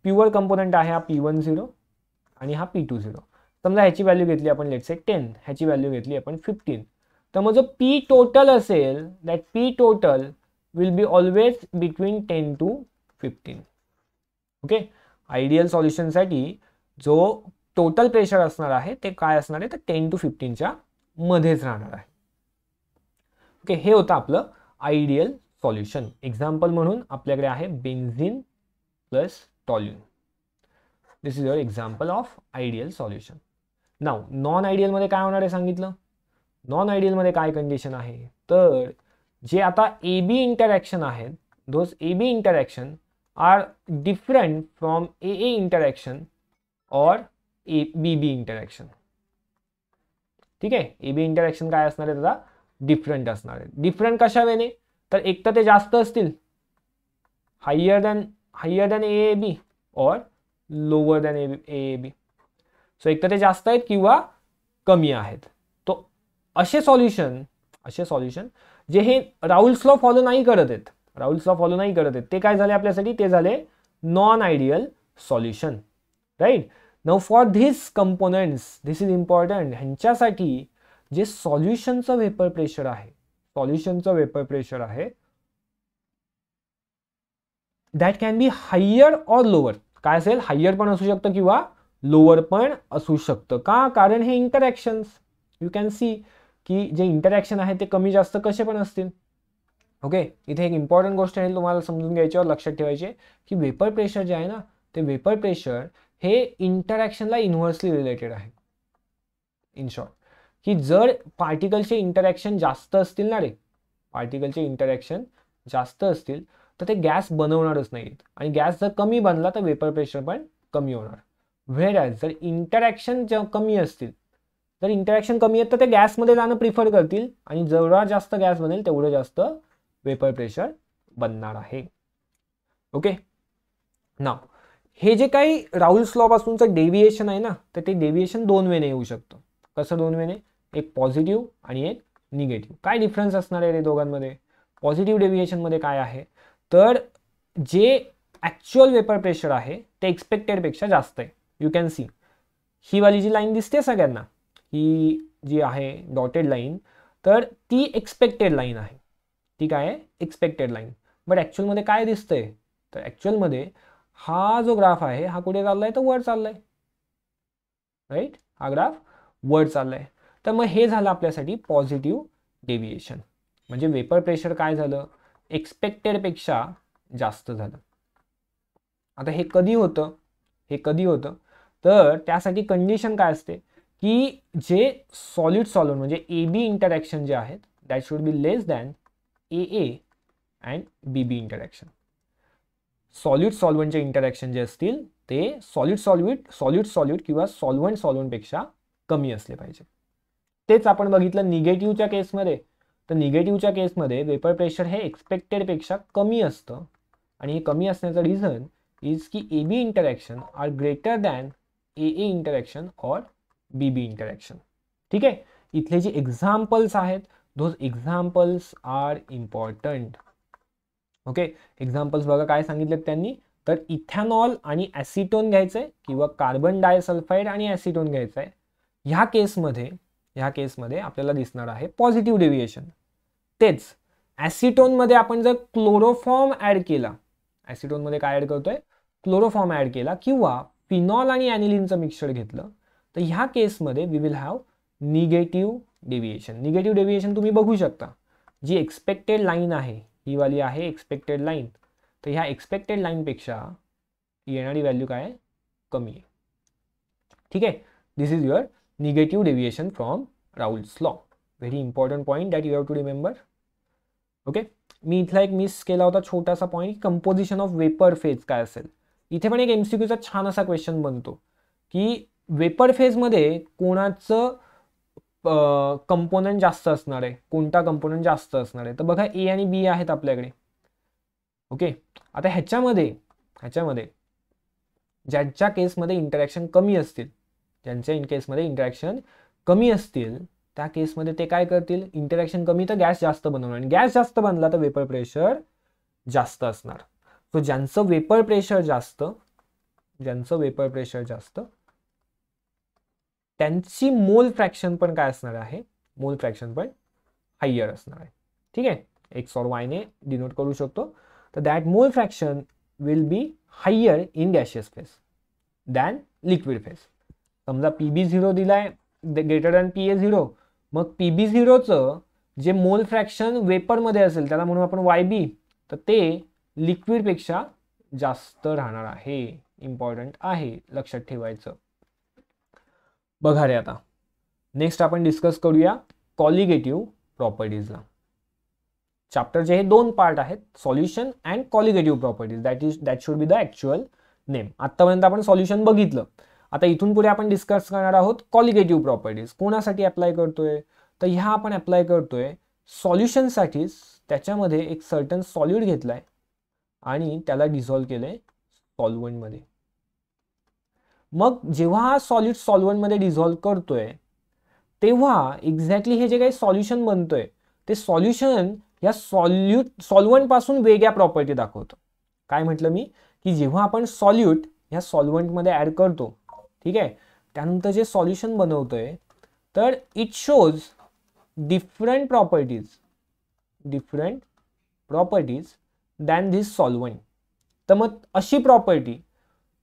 pure component आहे हा पी वन झिरो आणि हा पी टू झिरो समजा ह्याची व्हॅल्यू घेतली आपण लेट्स से टेन ह्याची व्हॅल्यू घेतली आपण फिफ्टीन तर मग जो पी टोटल असेल that P total will be always between ten to fifteen okay ideal सॉल्युशनसाठी जो टोटल प्रेशर असणार आहे ते काय असणार आहे तर टेन टू फिफ्टीनच्या मध्येच राहणार आहे ओके हे होतं आपलं आयडियल सॉल्युशन एक्झाम्पल म्हणून आपल्याकडे आहे benzene plus toluene this is your example of ideal solution ना नॉन आयडियलमध्ये काय होणार आहे सांगितलं नॉन आयडियलमध्ये काय कंडिशन आहे तर जे आता ए बी इंटरॅक्शन आहेत those A B interaction are different from A A interaction or A B B interaction ठीक आहे ए बी इंटरॅक्शन काय असणार आहे त्याला डिफरंट असणार आहे डिफरंट कशा वेने तर एक तर ते जास्त असतील higher than higher than A A B or lower than A A B so एकतर ते जास्त आहेत किंवा कमी आहेत तो असे सॉल्युशन असे सॉल्युशन जे हे राऊल्स लॉ फॉलो नाही करत आहेत राऊल्स लॉ फॉलो नाही करत आहेत ते काय झाले आपल्यासाठी ते झाले non ideal solution right now for this components this is important ह्यांच्यासाठी जे सॉल्युशनचं वेपर प्रेशर आहे सॉल्युशनचं वेपर प्रेशर आहे that can be higher or lower काय असेल हायर पण असू शकतं किंवा लोअर पण असू शकतं का कारण हे इंटरॅक्शन्स यू कॅन सी की जे इंटरॅक्शन आहे ते कमी जास्त कसे पण असतील ओके इथे एक इम्पॉर्टंट गोष्ट आहे तुम्हाला समजून घ्यायची और लक्षात ठेवायचे की वेपर प्रेशर जे आहे ना ते वेपर प्रेशर हे इंटरॅक्शनला इन्व्हर्सली रिलेटेड आहे इन शॉर्ट की जर पार्टिकलचे इंटरॅक्शन जास्त असतील ना रे पार्टिकलचे इंटरॅक्शन जास्त असतील तर ते गॅस बनवणारच नाहीत आणि गॅस जर कमी बनला तर वेपर प्रेशर पण कमी होणार व्हेरॅज जर इंटरॅक्शन ज कमी असतील जर इंटरॅक्शन कमी आहेत तर ते गॅसमध्ये जाणं प्रिफर करतील आणि जेवढा जास्त गॅस बनेल तेवढं जास्त वेपर प्रेशर बनणार आहे ओके ना हे जे काही राहुल स्लॉपासूनचं डेव्हिएशन आहे ना तर ते डेव्हिएशन दोन वेने येऊ शकतं कसं दोन वेने एक पॉझिटिव्ह आणि एक निगेटिव्ह काय डिफरन्स असणार आहे रे दोघांमध्ये पॉझिटिव्ह डेव्हिएशनमध्ये काय आहे तर जे ॲक्च्युअल वेपर प्रेशर आहे ते एक्सपेक्टेडपेक्षा जास्त आहे यू कॅन सी ही वाली जी लाईन दिसते सगळ्यांना ही जी आहे डॉटेड लाईन तर ती एक्सपेक्टेड लाईन आहे ती काय आहे एक्सपेक्टेड लाईन बट ॲक्च्युअलमध्ये काय दिसतंय तर ॲक्च्युअलमध्ये हा जो ग्राफ आहे हा कुठे चालला आहे तर वर चाललाय राईट हा ग्राफ वर चाललाय तर मग हे झालं आपल्यासाठी पॉझिटिव्ह डेव्हिएशन म्हणजे वेपर प्रेशर काय झालं एक्सपेक्टेडपेक्षा जास्त झालं आता हे कधी होतं हे कधी होतं तर त्यासाठी कंडिशन काय असते की जे सॉलिड सॉलवन म्हणजे ए बी इंटरॅक्शन जे आहेत that should be less than A A and B B interaction solid सॉल्वंटचे इंटरॅक्शन जे असतील ते सॉलिड सॉल्युट सॉलिड सॉल्युट किंवा सॉल्वंट सॉल्वंटपेक्षा कमी असले पाहिजे तेच आपण बघितलं निगेटिव्हच्या केसमध्ये तर निगेटिव्हच्या केसमध्ये वेपर प्रेशर हे एक्सपेक्टेडपेक्षा कमी असतं आणि हे कमी असण्याचं रिझन इज की A B interaction are greater than A A interaction or B B interaction ठीक आहे इथले जे एक्झाम्पल्स आहेत those examples are important okay examples बघा काय सांगितलेत त्यांनी तर इथॅनॉल आणि ॲसिटोन घ्यायचं आहे किंवा कार्बन डायसल्फाईड आणि ॲसिटोन घ्यायचं आहे ह्या केसमध्ये ह्या केसमध्ये आपल्याला दिसणार आहे पॉझिटिव्ह डेव्हिएशन तेच ॲसिटोनमध्ये आपण जर क्लोरोफॉर्म ॲड केला ॲसिटोनमध्ये काय ॲड करतोय क्लोरोफॉर्म ॲड केला किंवा फिनॉल आणि ॲनिलिनचं मिक्सचर घेतलं तर ह्या केसमध्ये we will have negative deviation negative deviation तुम्ही बघू शकता जी एक्सपेक्टेड लाईन आहे ही वाली आहे एक्सपेक्टेड लाईन तर ह्या एक्सपेक्टेड लाईनपेक्षा येणारी व्हॅल्यू काय आहे कमी आहे ठीक आहे this is your negative deviation from Raoult's law very important point that you have to remember okay मी इथला एक मिस केला होता छोटासा point composition of vapour phase काय असेल इथे पण एक क्यूचा छान असा क्वेश्चन बनतो की वेपर फेजमध्ये कोणाचं कंपोनंट जास्त असणार आहे कोणता कंपोनंट जास्त असणार आहे तर बघा ए आणि बी आहेत आपल्याकडे ओके आता ह्याच्यामध्ये ह्याच्यामध्ये ज्यांच्या केसमध्ये इंटरॅक्शन कमी असतील ज्यांच्या इन केसमध्ये इंटरॅक्शन कमी असतील त्या केसमध्ये ते काय करतील इंटरॅक्शन कमी तर गॅस जास्त बनवणार आणि गॅस जास्त बनला तर वेपर प्रेशर जास्त असणार सो ज्यांचं वेपर प्रेशर जास्त ज्यांचं वेपर प्रेशर जास्त त्यांची मोल फ्रॅक्शन पण काय असणार आहे मोल फ्रॅक्शन पण हायर असणार आहे ठीक आहे एक और वायने डिनोट करू शकतो तर that mole fraction will be higher in gaseous phase than liquid phase समजा पी बी झिरो दिलाय greater than P A zero मग पी बी झिरोचं जे मोल फ्रॅक्शन वेपरमध्ये असेल त्याला म्हणून आपण वाय बी तर ते लिक्विडपेक्षा जास्त राहणार आहे इम्पॉर्टंट आहे लक्षात ठेवायचं बघा रे आता नेक्स्ट आपण डिस्कस करूया कॉलिगेटिव्ह प्रॉपर्टीजला जे हे दोन पार्ट आहेत solution and colligative properties that is that should be the actual name आत्तापर्यंत आपण सॉल्युशन बघितलं आता इथून पुढे आपण डिस्कस करणार आहोत कॉलिगेटिव्ह प्रॉपर्टीज कोणासाठी अप्लाय करतोय तर ह्या आपण अप्लाय करतोय सॉल्युशनसाठीच त्याच्यामध्ये एक सर्टन सॉल्यूट घेतलाय आणि त्याला डिझॉल्व केलं आहे सॉल्वंटमध्ये मग जेव्हा हा सॉलिड सॉल्वंटमध्ये डिझॉल्व करतोय तेव्हा एक्झॅक्टली हे जे काही सॉल्युशन बनतोय ते सॉल्युशन या सॉल्युट सॉल्वंटपासून वेगळ्या प्रॉपर्टी दाखवतं काय म्हटलं मी की जेव्हा आपण सॉल्युट ह्या सॉल्वंटमध्ये ॲड करतो ठीक आहे त्यानंतर जे सॉल्युशन बनवतोय तर it shows different properties different properties than this solvent तर मग अशी प्रॉपर्टी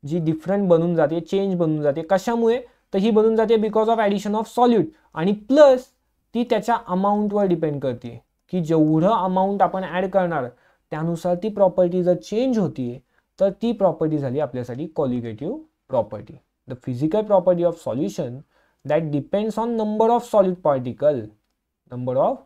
जी डिफरंट बनून जाते चेंज बनून जाते कशामुळे तर ही बनून जाते because of addition of solute आणि प्लस ती त्याच्या अमाऊंटवर डिपेंड करते की जेवढं अमाऊंट आपण ॲड करणार त्यानुसार ती प्रॉपर्टी जर चेंज होतीये तर ती प्रॉपर्टी झाली आपल्यासाठी colligative property the physical property of solution that depends on number of solid particle number of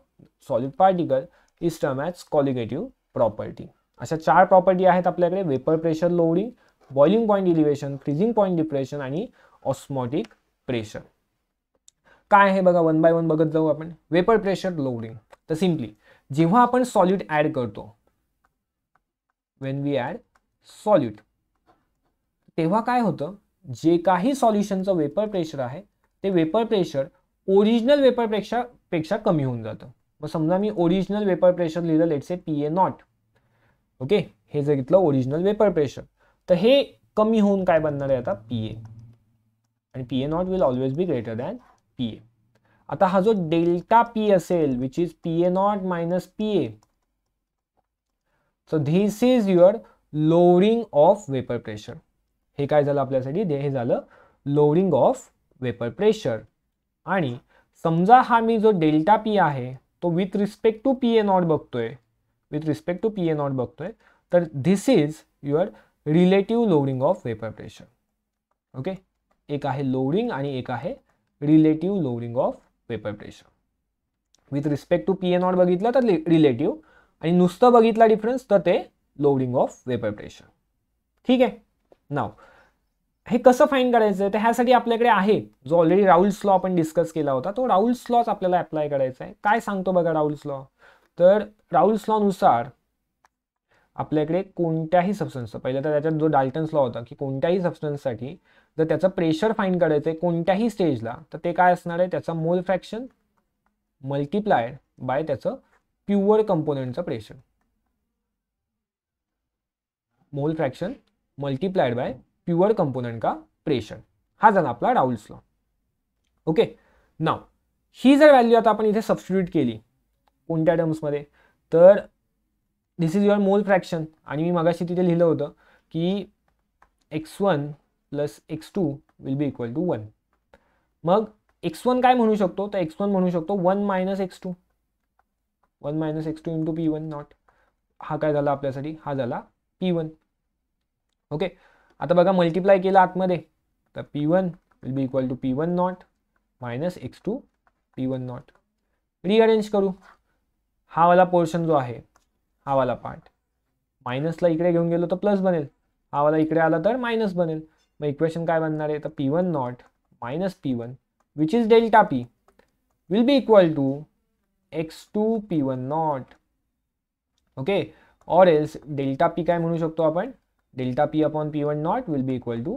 solid particle is term as colligative property अशा चार प्रॉपर्टी आहेत आपल्याकडे vapour pressure lowering boiling point elevation freezing point depression आणि osmotic pressure काय आहे बघा one by one बघत जाऊ आपण वेपर प्रेशर लोडिंग तर सिम्पली जेव्हा आपण सॉल्युट ऍड करतो वेन वी ऍड सॉल्युट तेव्हा काय होतं जे काही सॉल्युशनचं वेपर प्रेशर आहे ते vapour pressure original vapour pressure पेक्षा कमी होऊन जातं मग समजा मी ओरिजिनल वेपर प्रेशर लिहिलं let say P A naught okay हे जर घेतलं ओरिजिनल वेपर प्रेशर तर हे कमी होऊन काय बनणार आहे आता पी ए आणि P A naught will always be greater than P A आता हा जो डेल्टा पी असेल which is P A naught minus P A so this is your lowering of vapour pressure हे काय झालं आपल्यासाठी हे झालं लोअरिंग ऑफ वेपर प्रेशर आणि समजा हा मी जो डेल्टा पी आहे तो with respect to P A naught बघतोय with respect to P A naught बघतोय तर this is your relative lowering of vapour pressure okay एक आहे लोडिंग आणि एक आहे relative lowering of vapour pressure with respect to P A naught बघितलं तर रिलेटिव्ह आणि नुसतं बघितला डिफरन्स तर ते लोडिंग ऑफ वेपर प्रेशर ठीक आहे नाव हे कसं फाईन करायचं तर ह्यासाठी आपल्याकडे आहे जो ऑलरेडी राहुल लॉ आपण डिस्कस केला होता तो राहुल लॉच आपल्याला अप्लाय करायचा आहे काय सांगतो बघा राहुल लॉ तर राहुल्स लॉनुसार आपल्याकडे कोणत्याही सबस्टन्सचं पहिलं तर त्याच्यात जो डाल्टन्स लॉ होता की कोणत्याही सबस्टन्ससाठी जर त्याचं प्रेशर फाईन करायचं आहे कोणत्याही स्टेजला तर ते काय असणार आहे त्याचं मोल फ्रॅक्शन मल्टीप्लायड बाय त्याचं प्युअर कंपोनंटचं pressure mole fraction multiplied by pure component का प्रेशर हा झाला आपला राऊल्स लॉ ओके नाव ही जर व्हॅल्यू आता आपण इथे सबस्टिट्यूट केली कोणत्या टर्म्समध्ये तर this is your mole fraction आणि मी मगाशी तिथे लिहिलं होतं की x one plus x two will be equal to one मग एक्स वन काय म्हणू शकतो तर एक्स वन म्हणू शकतो one minus x two one minus x two two p one naught हा काय झाला आपल्यासाठी हा झाला पी वन ओके आता बघा मल्टिप्लाय केला आतमध्ये तर p one will be equal to p one naught minus x two p one naught rearrange करू हा वाला पोर्शन जो आहे हा वाला पार्ट मायनसला इकडे घेऊन गेलो तर प्लस बनेल हा वाला इकडे आला तर मायनस बनेल मग इक्वेशन काय बनणार आहे तर p one naught minus p one which is delta p will be equal to x two p one naught okay और एल्स डेल्टा पी काय म्हणू शकतो आपण delta p upon p1 naught will be equal to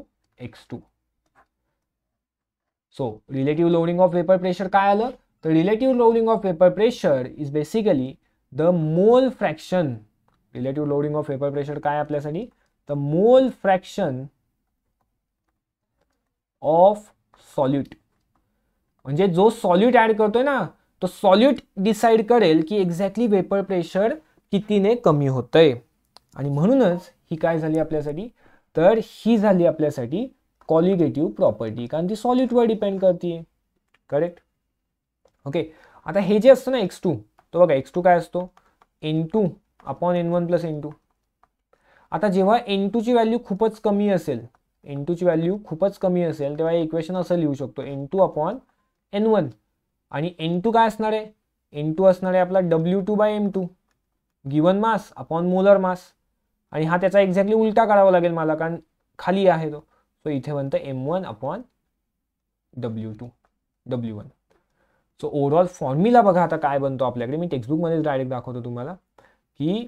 x2. So relative lowering of vapor pressure काय आलं तर relative lowering of vapor pressure is basically the mole fraction relative lowering of vapor pressure काय आपल्यासाठी the mole fraction of solute म्हणजे जो solute add करतोय ना तो solute डिसाइड करेल की एक्झॅक्टली वेपर प्रेशर कितीने कमी होतंय आणि म्हणूनच ही काय झाली आपल्यासाठी तर ही झाली आपल्यासाठी कॉलिगेटिव्ह प्रॉपर्टी कारण ती सॉलिडवर डिपेंड करते करेक्ट ओके आता हे जे असतं ना एक्स टू तो बघा एक्स टू काय असतो n two upon n one plus n two आता जेव्हा एन टूची व्हॅल्यू खूपच कमी असेल एन टूची व्हॅल्यू खूपच कमी असेल तेव्हा हे इक्वेशन असं लिहू शकतो n two upon n one आणि एन टू काय असणार आहे एन टू असणार आहे आपला डब्ल्यू two by M two given mass upon molar mass आणि हा त्याचा एक्झॅक्टली उलटा करावा लागेल मला कारण खाली आहे तो सो इथे म्हणतो M one upon W two W one so overall formula बघा आता काय बनतो आपल्याकडे मी टेक्स्टबुकमध्येच डायरेक्ट दाखवतो तुम्हाला की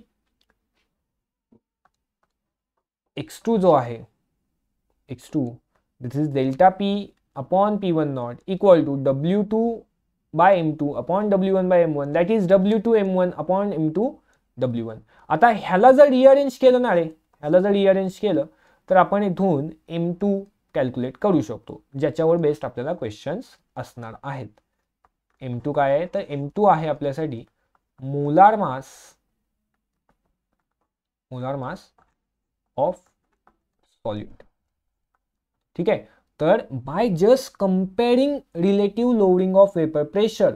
एक्स टू जो आहे X two this is delta P upon P one naught equal to W two by M two upon W one by M one that is W two M one upon M two W one आता ह्याला जर rearrange केलं ना रे ह्याला जर rearrange केलं तर आपण इथून एम टू कॅल्क्युलेट करू शकतो ज्याच्यावर बेस्ड आपल्याला क्वेश्चन्स असणार आहेत एम टू काय आहे तर एम टू आहे आपल्यासाठी molar mass molar mass of solute ठीक आहे तर by just comparing relative lowering of vapour pressure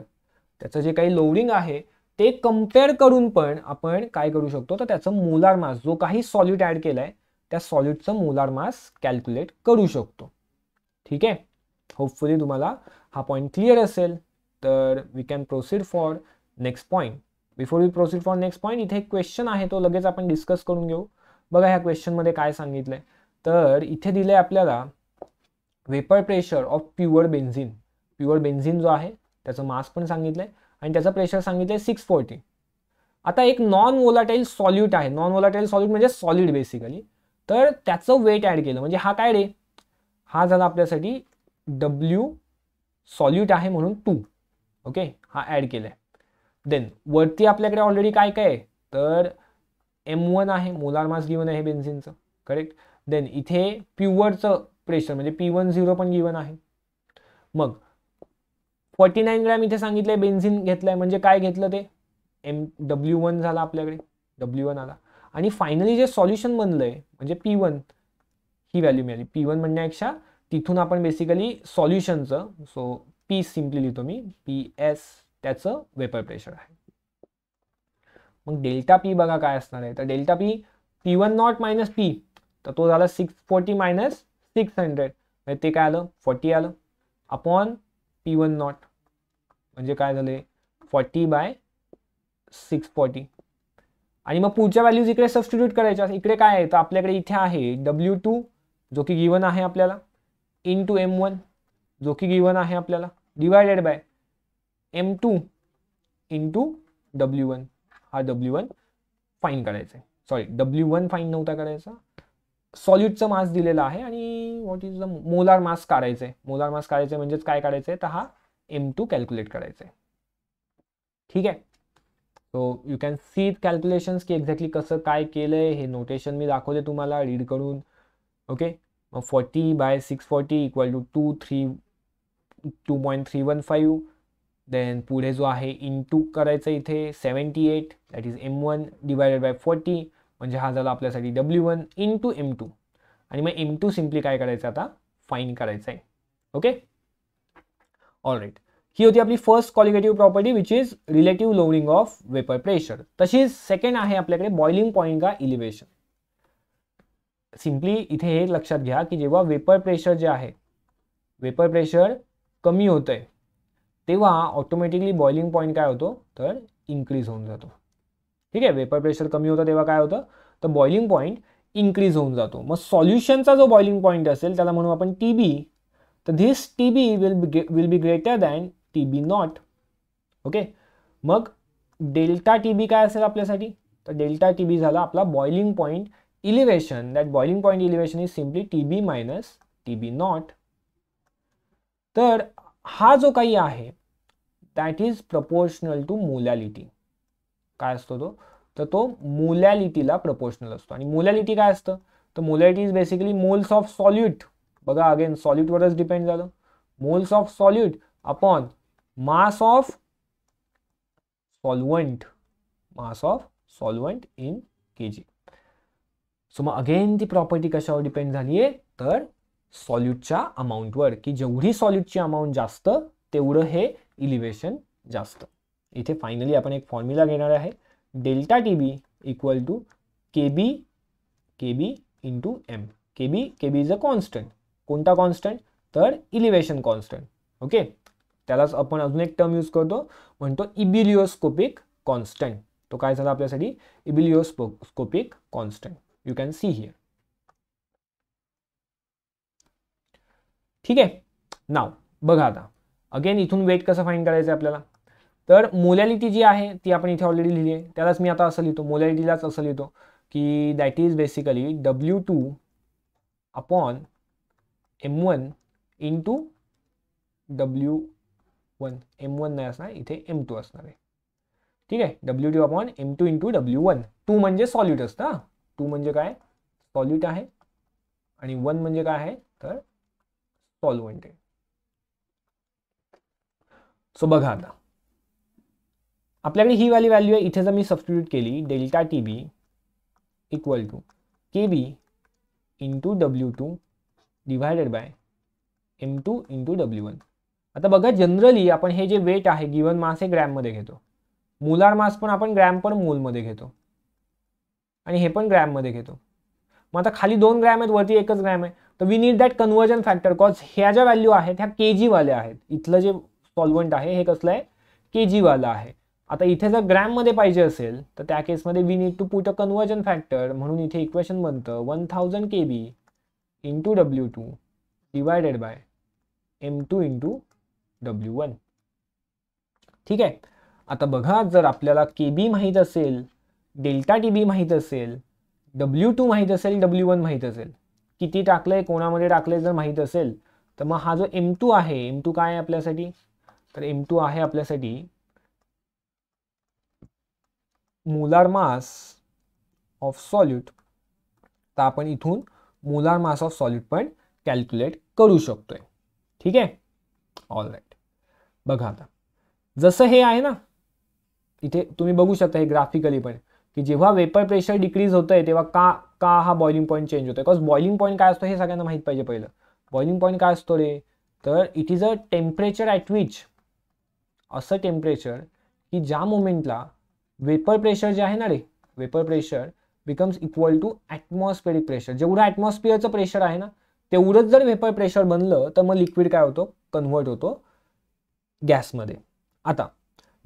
त्याचं जे काही लोडिंग आहे ते कम्पेअर करून पण आपण काय करू शकतो तर त्याचं मोलार मास जो काही सॉलिड ॲड केलाय त्या सॉलिडचं मोलार मास कॅल्क्युलेट करू शकतो ठीक आहे होपफुली तुम्हाला हा पॉईंट क्लिअर असेल तर we can proceed for next point before we proceed for next point इथे एक क्वेश्चन आहे तो लगेच आपण डिस्कस करून घेऊ बघा ह्या क्वेश्चनमध्ये काय सांगितलं तर इथे दिलं आपल्याला vapour pressure of pure benzene pure benzene जो आहे त्याचं मास पण सांगितलंय आणि त्याचं प्रेशर सांगितलं सिक्स फोर्टी आता एक नॉन वोलाटाईल सॉल्यूट आहे नॉन वोलाटाईल सॉल्यूट म्हणजे सॉलिड बेसिकली तर त्याचं वेट ॲड केलं म्हणजे हा काय रे हा झाला आपल्यासाठी डब्ल्यू सॉल्यूट आहे म्हणून टू ओके हा ॲड केला आहे देन वरती आपल्याकडे ऑलरेडी काय काय आहे तर एम वन आहे मोलार मास गिवन आहे बेन्झिनचं करेक्ट देन इथे प्युअरचं प्रेशर म्हणजे पी वन झिरो पण गिवन आहे मग फॉर्टी नाईन ग्रॅम इथे सांगितलंय बेन्झिन घेतलंय म्हणजे काय घेतलं ते एम डब्ल्यू वन झाला आपल्याकडे डब्ल्यू वन आला आणि फायनली जे सॉल्युशन बनलंय म्हणजे पी वन ही व्हॅल्यू मिळाली पी वन म्हणण्यापेक्षा तिथून आपण बेसिकली सॉल्युशनचं सो पी सिम्पली लिहितो मी पी एस त्याचं वेपर प्रेशर आहे मग डेल्टा पी बघा काय असणार आहे तर delta p p one naught minus p तर तो झाला six forty minus six hundred म्हणजे ते काय आलं फोर्टी आलं अपॉन पी वन नॉट म्हणजे काय झाले फॉर्टी बाय सिक्स फॉर्टी आणि मग पुढच्या व्हॅल्यूज इकडे सबस्टिट्यूट करायच्या इकडे काय आहे तर आपल्याकडे इथे आहे डब्ल्यू टू जो की गिवन आहे आपल्याला इन टू एम वन जो की गिवन आहे आपल्याला divided by M two into W one हा डब्ल्यू वन फाईन करायचा आहे सॉरी डब्ल्यू वन फाईन नव्हता करायचा सॉलिडचं मास दिलेलं आहे आणि what is the molar mass काढायचं आहे मोलार मास काढायचं म्हणजेच काय काढायचं आहे तर हा एम टू कॅल्क्युलेट करायचं आहे ठीक आहे so you can see it calculations की एक्झॅक्टली कसं काय केलं आहे हे नोटेशन मी दाखवले तुम्हाला रीड करून ओके मग forty by six forty equal to two three two point three one five then पुढे जो आहे इन टू करायचं इथे seventy eight that is m one divided by forty म्हणजे हा झाला आपल्यासाठी डब्ल्यू one into m two आणि मग एम टू सिम्पली काय करायचं आता फाईन करायचं आहे ओके ऑल राईट ही होती आपली first colligative property which is relative lowering of vapour pressure तशीच सेकंड आहे आपल्याकडे बॉइलिंग पॉईंट का इलिव्हेशन सिम्पली इथे हे लक्षात घ्या की जेव्हा वेपर प्रेशर जे आहे वेपर प्रेशर कमी होतंय तेव्हा ऑटोमॅटिकली बॉइलिंग पॉईंट काय होतो तर इन्क्रीज होऊन जातो ठीक आहे वेपर प्रेशर कमी होतं तेव्हा काय होतं तर बॉइलिंग पॉईंट इन्क्रीज होऊन जातो मग सॉल्युशनचा जो बॉइलिंग पॉईंट असेल त्याला म्हणू आपण टी बी तर this t b will be will be greater than t b naught okay मग डेल्टा टी बी काय असेल आपल्यासाठी तर डेल्टा टी बी झाला आपला boiling point elevation that boiling point elevation is simply t b minus t b naught तर हा जो काही आहे that is proportional to molality काय असतो तो तर तो मोलॅलिटीला प्रपोर्शनल असतो आणि मोलॅलिटी काय असतं तर molality is basically moles of solute बघा अगेन सॉल्युटवरच डिपेंड झालं moles of solute upon mass of solvent mass of solvent in k g so मग अगेन ती प्रॉपर्टी कशावर डिपेंड झाली आहे तर सॉल्यूटच्या अमाऊंटवर की जेवढी सॉल्यूटची अमाऊंट जास्त तेवढं हे इलिव्हेशन जास्त इथे फायनली आपण एक फॉर्म्युला घेणार आहे delta T B equal to K b k B into m k b k b is a constant कोणता कॉन्स्टंट तर इलिव्हेशन कॉन्स्टंट ओके त्यालाच आपण अजून एक टर्म यूज करतो म्हणतो इबिलिओस्कोपिक कॉन्स्टंट तो काय झाला आपल्यासाठी ebullioscopic constant you can see here ठीक आहे नाव बघा आता अगेन इथून वेट कसं फाईन करायचं आपल्याला तर मोलॅलिटी जी आहे ती आपण इथे ऑलरेडी लिहिली आहे त्यालाच मी आता असं लिहितो मोलॅलिटीलाच असं लिहितो की that is basically W two upon M one into W one M one नाही असणार इथे एम टू असणार आहे ठीक आहे W two upon M two into W one two म्हणजे सॉल्यूट असतं हां टू म्हणजे काय सॉल्यूट आहे आणि वन म्हणजे काय आहे तर सॉल्वंट आहे सो बघा आता आपल्याकडे ही वाली व्हॅल्यू आहे इथे जर मी सबस्टिट्यूट केली delta T B equal to K B into W two divided by M two into W one आता बघा जनरली आपण हे जे वेट आहे गिवन मास हे ग्रॅममध्ये घेतो मुलार मास पण आपण ग्रॅम पण मोलमध्ये घेतो आणि हे पण ग्रॅममध्ये घेतो मग आता खाली दोन ग्रॅम आहेत वरती एकच ग्रॅम आहे तर we need that conversion factor cause ह्या ज्या व्हॅल्यू आहेत ह्या के जीवाल्या आहेत इथलं जे सॉल्वंट आहे हे कसलं आहे के जीवाला आहे आता इथे जर ग्रॅममध्ये पाहिजे असेल तर त्या केसमध्ये we need to put a conversion factor म्हणून इथे इक्वेशन बनतं one thousand K B into W two divided by M two into W one ठीक आहे आता बघा जर आपल्याला के बी माहीत असेल डेल्टा टी बी माहीत असेल डब्ल्यू टू माहीत असेल डब्ल्यू वन माहीत असेल किती टाकलं आहे कोणामध्ये टाकलं जर माहीत असेल तर मग हा जो एम टू आहे एम टू काय आहे आपल्यासाठी तर एम टू आहे आपल्यासाठी मोलार मास ऑफ सॉल्यूट तर आपण इथून मोलार मास ऑफ सॉल्यूट पण कॅल्क्युलेट करू शकतोय ठीक आहे ऑल राईट बघा आता जसं हे आहे ना इथे तुम्ही बघू शकता हे ग्राफिकली पण की जेव्हा वेपर प्रेशर डिक्रीज होतंय तेव्हा का का हा बॉइलिंग पॉईंट चेंज होतोय बिकॉज बॉइलिंग पॉईंट काय असतो हे सगळ्यांना माहीत पाहिजे पहिलं बॉइलिंग पॉईंट काय असतो रे तर it is a temperature at which असं टेम्परेचर की ज्या मोमेंटला वेपर प्रेशर जे आहे ना रे vapour pressure becomes equal to atmospheric pressure जेवढं ॲटमॉस्फिअरचं प्रेशर आहे ना तेवढंच जर वेपर प्रेशर बनलं तर मग लिक्विड काय होतो कन्व्हर्ट होतो गॅसमध्ये आता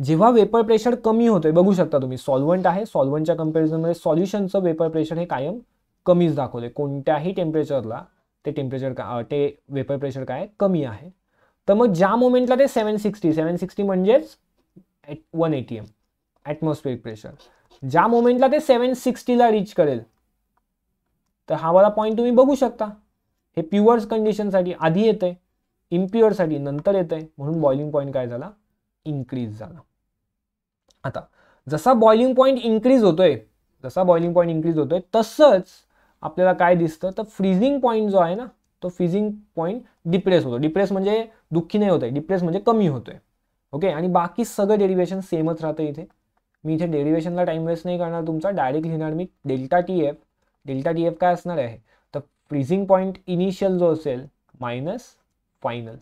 जेव्हा वेपर प्रेशर कमी होतोय बघू शकता तुम्ही सॉल्वंट आहे सॉल्वंटच्या कम्पॅरिझनमध्ये सॉल्युशनचं वेपर प्रेशर हे कायम कमीच दाखवले कोणत्याही टेम्परेचरला ते टेम्परेचर का ते वेपर प्रेशर काय कमी आहे तर मग ज्या मोमेंटला ते सेवन सिक्स्टी सेवन सिक्स्टी म्हणजेच वन एटीएम ॲटमॉस्फिअरिक प्रेशर ज्या मोमेंटला ते सेवन सिक्स्टीला रीच करेल तर हा वाला पॉईंट तुम्ही बघू शकता हे प्युअर्स कंडिशनसाठी आधी येत आहे इम्प्युअरसाठी नंतर येत आहे म्हणून बॉइलिंग पॉईंट काय झाला इन्क्रीज झाला आता जसा बॉइलिंग पॉईंट इन्क्रीज होतोय जसा बॉइलिंग पॉईंट इन्क्रीज होतोय तसंच आपल्याला काय दिसतं तर फ्रीजिंग पॉईंट जो आहे ना तो फ्रीझिंग पॉईंट डिप्रेस होतो डिप्रेस म्हणजे दुःखी नाही होत आहे डिप्रेस म्हणजे कमी होतोय ओके आणि बाकी सगळं डेरिवेशन सेमच राहतं इथे मी इथे डेरिवेशनला टाइम वेस्ट नाही करणार तुमचा डायरेक्ट लिहिणार मी delta t f delta t f काय असणार आहे तर फ्रीझिंग पॉईंट इनिशियल जो असेल minus final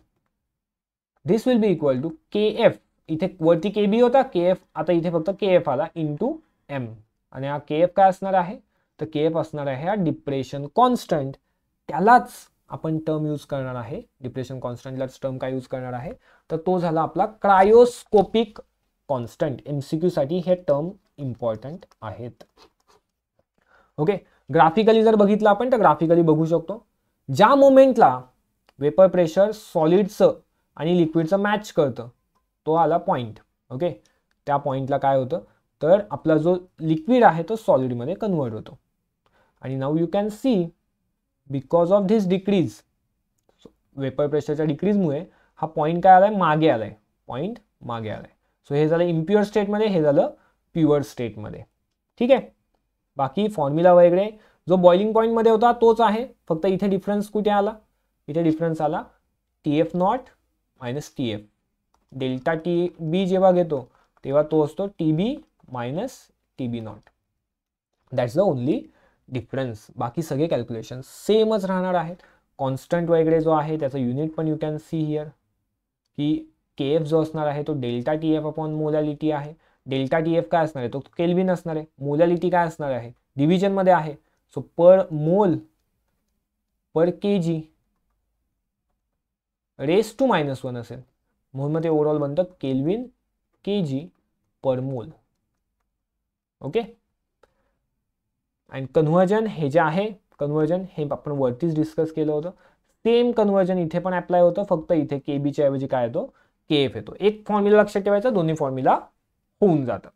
this will be equal to k f इथे वरती के बी होता के एफ आता इथे फक्त के एफ आला इन टू एम आणि हा के एफ काय असणार आहे तर के एफ असणार आहे हा डिप्रेशन कॉन्स्टंट त्यालाच आपण टर्म यूज करणार आहे डिप्रेशन कॉन्स्टंटलाच टर्म काय यूज करणार आहे तर तो झाला आपला क्रायोस्कोपिक कॉन्स्टंट एम सी साठी हे टर्म इम्पॉर्टंट आहेत ओके ग्राफिकली जर बघितलं आपण तर ग्राफिकली बघू शकतो ज्या मोमेंटला वेपर प्रेशर सॉलिडचं आणि लिक्विडचं मॅच करतं तो आला पॉईंट ओके त्या पॉईंटला काय होतं तर आपला जो लिक्विड आहे तो सॉलिडमध्ये कन्वर्ट होतो आणि now you can see because of this decrease vapour प्रेशरच्या डिक्रीजमुळे हा पॉईंट काय आला आहे मागे आला आहे पॉईंट मागे आला सो हे झालं इम्प्युअर स्टेटमध्ये हे झालं प्युअर स्टेटमध्ये ठीक आहे बाकी फॉर्म्युला वगैरे जो बॉइलिंग पॉईंटमध्ये होता तोच आहे फक्त इथे डिफरन्स कुठे आला इथे डिफरन्स आला t f naught minus t f delta T b जेव्हा घेतो तेव्हा तो असतो t b minus t b naught that's the only difference बाकी सगळे कॅल्क्युलेशन सेमच राहणार आहेत कॉन्स्टंट वगैरे जो आहे त्याचं युनिट पण यू कॅन सी हिअर की के एफ जो असणार आहे तो delta t f upon molality आहे डेल्टा टी एफ काय असणार आहे तो केल्विन असणार आहे मोलॅलिटी काय असणार आहे डिव्हिजन मध्ये आहे so per mole per k g raise to minus one असेल म्हणून मग ते ओव्हरऑल बनतं kelvin K G per mole okay and conversion हे जे आहे कन्व्हर्जन हे आपण वरतीच डिस्कस केलं होतं सेम कन्व्हर्जन इथे पण अप्लाय होतं फक्त इथे केबीच्या ऐवजी काय येतो के एफ येतो एक फॉर्म्युला लक्षात ठेवायचा दोन्ही फॉर्म्युला होऊन जातात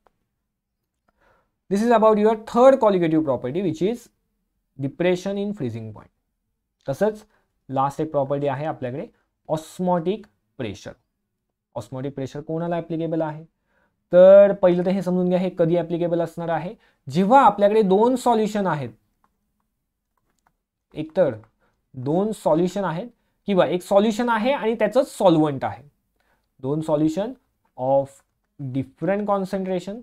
this is about your third colligative property which is depression in freezing point तसंच लास्ट एक प्रॉपर्टी आहे आपल्याकडे ऑस्मॉटिक प्रेशर ऑस्मॉटिक प्रेशर कोणाला ॲप्लिकेबल आहे तर पहिलं तर हे समजून घ्या हे कधी ॲप्लिकेबल असणार आहे जेव्हा आपल्याकडे दोन सॉल्युशन आहेत एकतर दोन सॉल्युशन आहेत किंवा एक सॉल्युशन आहे आणि त्याचं सॉल्वंट आहे दोन सॉल्युशन ऑफ डिफरंट कॉन्सन्ट्रेशन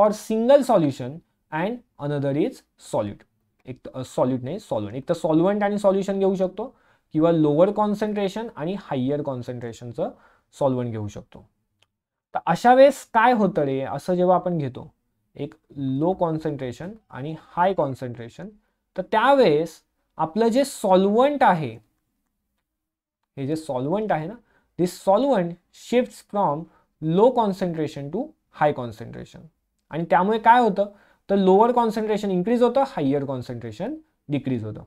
और single solution and another is solute एक सॉल्युट नाही सॉल्वंट एक तर सॉल्वंट आणि सॉल्युशन घेऊ शकतो किंवा लोअर कॉन्सन्ट्रेशन आणि हायर कॉन्सन्ट्रेशनचं सॉल्वंट घेऊ शकतो तर अशा वेळेस काय होतं रे असं जेव्हा आपण घेतो एक लो कॉन्सन्ट्रेशन आणि हाय कॉन्सन्ट्रेशन तर त्यावेळेस आपलं जे सॉल्वंट आहे हे जे सॉल्वंट आहे ना this solvent shifts from low concentration to high concentration आणि त्यामुळे काय होतं तर लोअर कॉन्सन्ट्रेशन इन्क्रीज होतं हायर कॉन्सन्ट्रेशन डिक्रीज होतं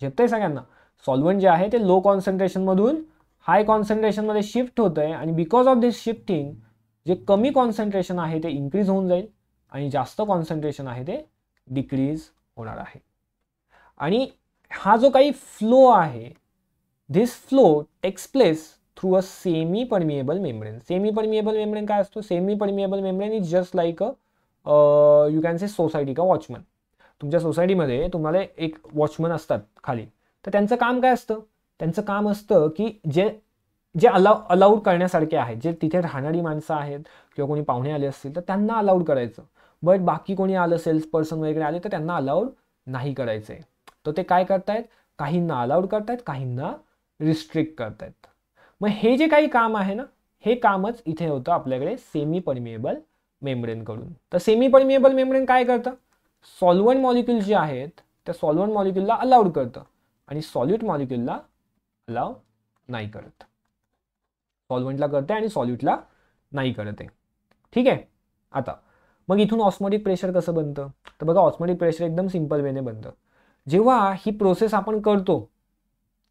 झेपतंय सगळ्यांना सॉल्वंट जे आहे ते लो कॉन्सन्ट्रेशनमधून हाय कॉन्सन्ट्रेशनमध्ये शिफ्ट होतं आहे आणि बिकॉज ऑफ दिस शिफ्टिंग जे कमी कॉन्सन्ट्रेशन आहे ते इन्क्रीज होऊन जाईल आणि जास्त कॉन्सन्ट्रेशन आहे ते डिक्रीज होणार आहे आणि हा जो काही फ्लो आहे this flow takes place through a semi permeable membrane semi permeable membrane काय असतो semi permeable membrane is just like a you can say society का वॉचमन तुमच्या सोसायटीमध्ये तुम्हाला एक वॉचमन असतात खाली तर त्यांचं काम काय असतं त्यांचं काम असतं की जे जे अलाव अलाउड करण्यासारखे आहेत जे तिथे राहणारी माणसं आहेत किंवा कोणी पाहुणे आले असतील तर त्यांना अलाउड करायचं बट बाकी कोणी आलं सेल्स पर्सन वगैरे आले तर त्यांना अलाउड नाही करायचं आहे तर ते काय करतायत काहींना अलाउड करतायत काहींना रिस्ट्रिक्ट करतायत मग हे जे काही काम आहे ना हे कामच इथे होतं आपल्याकडे सेमी परमिएबल मेम्ब्रेनकडून तर सेमी परमिएबल मेम्ब्रेन काय करतं सॉल्वंट मॉलिक्युल जे आहेत त्या सॉल्वन मॉलिक्युलला अलाउड करतं आणि सॉल्युट मॉलिक्युलला अलाव नाही करत सॉल्वंटला करते आणि सॉल्युटला नाही करत आहे ठीक आहे आता मग इथून ऑस्मॉटिक प्रेशर कसं बनतं तर बघा ऑस्मॉटिक प्रेशर एकदम सिम्पल वेने बनतं जेव्हा ही प्रोसेस आपण करतो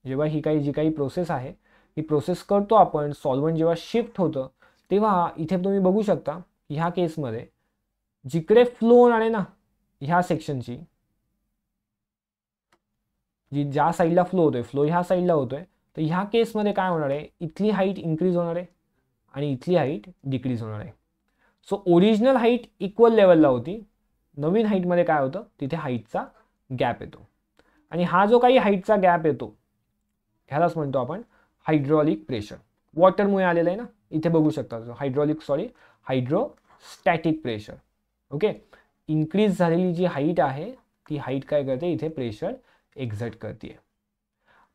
जेव्हा ही काही जी काही प्रोसेस आहे ही प्रोसेस करतो आपण सॉल्वंट जेव्हा शिफ्ट होतं तेव्हा इथे तुम्ही बघू शकता ह्या केसमध्ये जिकडे फ्लो होणार आहे ना ह्या सेक्शनची जी ज्या साईडला फ्लो होतोय फ्लो ह्या साईडला होतोय तर ह्या केसमध्ये काय होणार आहे इथली हाईट इन्क्रीज होणार आहे आणि इथली हाईट डिक्रीज होणार आहे सो ओरिजिनल हाईट इक्वल लेवलला होती नवीन हाईटमध्ये काय होतं तिथे हाईटचा गॅप येतो आणि हा जो काही हाईटचा गॅप येतो ह्यालाच म्हणतो आपण हायड्रॉलिक प्रेशर वॉटरमुळे आलेलं आहे ना इथे बघू शकता hydraulic sorry hydrostatic pressure okay increase झालेली जी हाईट आहे ती हाईट काय करते इथे प्रेशर एक्झट करते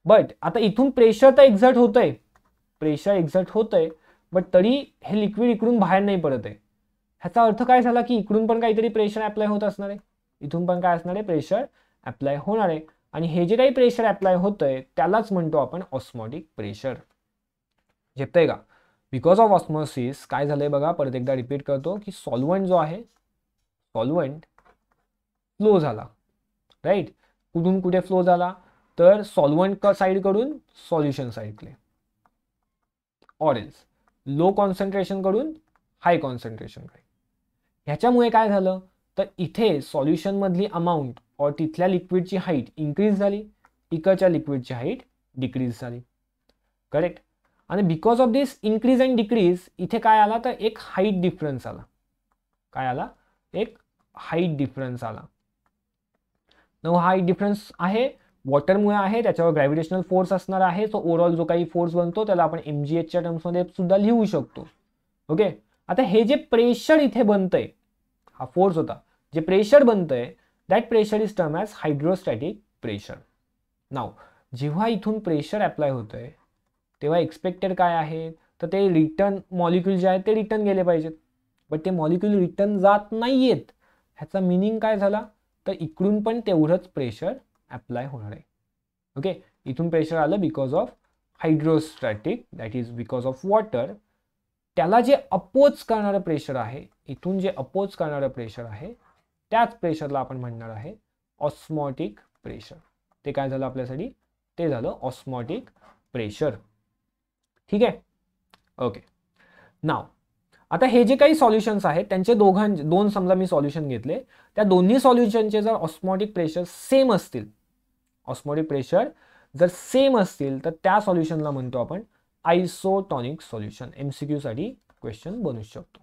बट आता इथून प्रेशर तर एक्झर्ट होतंय प्रेशर एक्झर्ट होतंय बट तरी हे लिक्विड इकडून बाहेर नाही पडत आहे ह्याचा अर्थ काय झाला की इकडून पण काहीतरी प्रेशर अप्लाय होत असणार आहे इथून पण काय असणार आहे प्रेशर ॲप्लाय होणार आहे आणि हे जे काही प्रेशर ॲप्लाय होतंय त्यालाच म्हणतो आपण ऑस्मॉटिक प्रेशर झेपतंय का बिकॉज ऑफ ऑस्मॉसिस काय झालंय बघा परत एकदा रिपीट करतो की सॉल्वंट जो आहे सॉल्वंट फ्लो झाला राईट कुठून कुठे फ्लो झाला तर सॉल्वंट का साईडकडून सॉल्युशन साईडकडे ऑरेल्स लो कॉन्सन्ट्रेशनकडून हाय कॉन्सन्ट्रेशनकडे ह्याच्यामुळे काय झालं तर इथे सॉल्युशनमधली अमाऊंट और तिथल्या लिक्विडची हाईट इन्क्रीज झाली इकडच्या लिक्विडची हाईट डिक्रीज झाली करेक्ट आणि because of this increase and decrease इथे काय आला तर एक हाईट डिफरन्स आला काय आला एक हाईट डिफरन्स आला नऊ हाईट डिफरन्स आहे वॉटरमुळे आहे त्याच्यावर ग्रॅव्हिटेशनल फोर्स असणार आहे सो ओव्हरऑल जो काही फोर्स बनतो त्याला आपण एम जी एचच्या टर्म्समध्ये सुद्धा लिहू शकतो ओके आता हे जे प्रेशर इथे बनतंय हा फोर्स होता जे प्रेशर बनतंय that pressure is term as hydrostatic pressure नाव जेव्हा इथून प्रेशर अप्लाय होतं आहे तेव्हा एक्सपेक्टेड काय आहे तर ते रिटर्न मॉलिक्युल जे आहेत ते रिटर्न गेले पाहिजेत बट ते मॉलिक्युल रिटर्न जात नाही आहेत ह्याचा मिनिंग काय झाला तर इकडून पण तेवढंच प्रेशर ॲप्लाय होणार आहे ओके इथून प्रेशर आलं because of hydrostatic that is because of water त्याला जे अपोज करणारं प्रेशर आहे इथून जे अपोज करणारं प्रेशर आहे त्याच प्रेशरला आपण म्हणणार आहे ऑस्मॉटिक प्रेशर ते काय झालं आपल्यासाठी ते झालं ऑस्मॉटिक प्रेशर ठीक आहे ओके नाव आता हे जे काही सॉल्युशन्स आहेत त्यांचे दोघां दोन समजा मी सॉल्युशन घेतले त्या दोन्ही सॉल्युशनचे जर ऑस्मॉटिक प्रेशर सेम असतील ऑस्मॉटिक प्रेशर जर सेम असतील तर त्या सॉल्युशनला म्हणतो आपण आयसोटॉनिक सॉल्युशन साठी क्वेश्चन बनू शकतो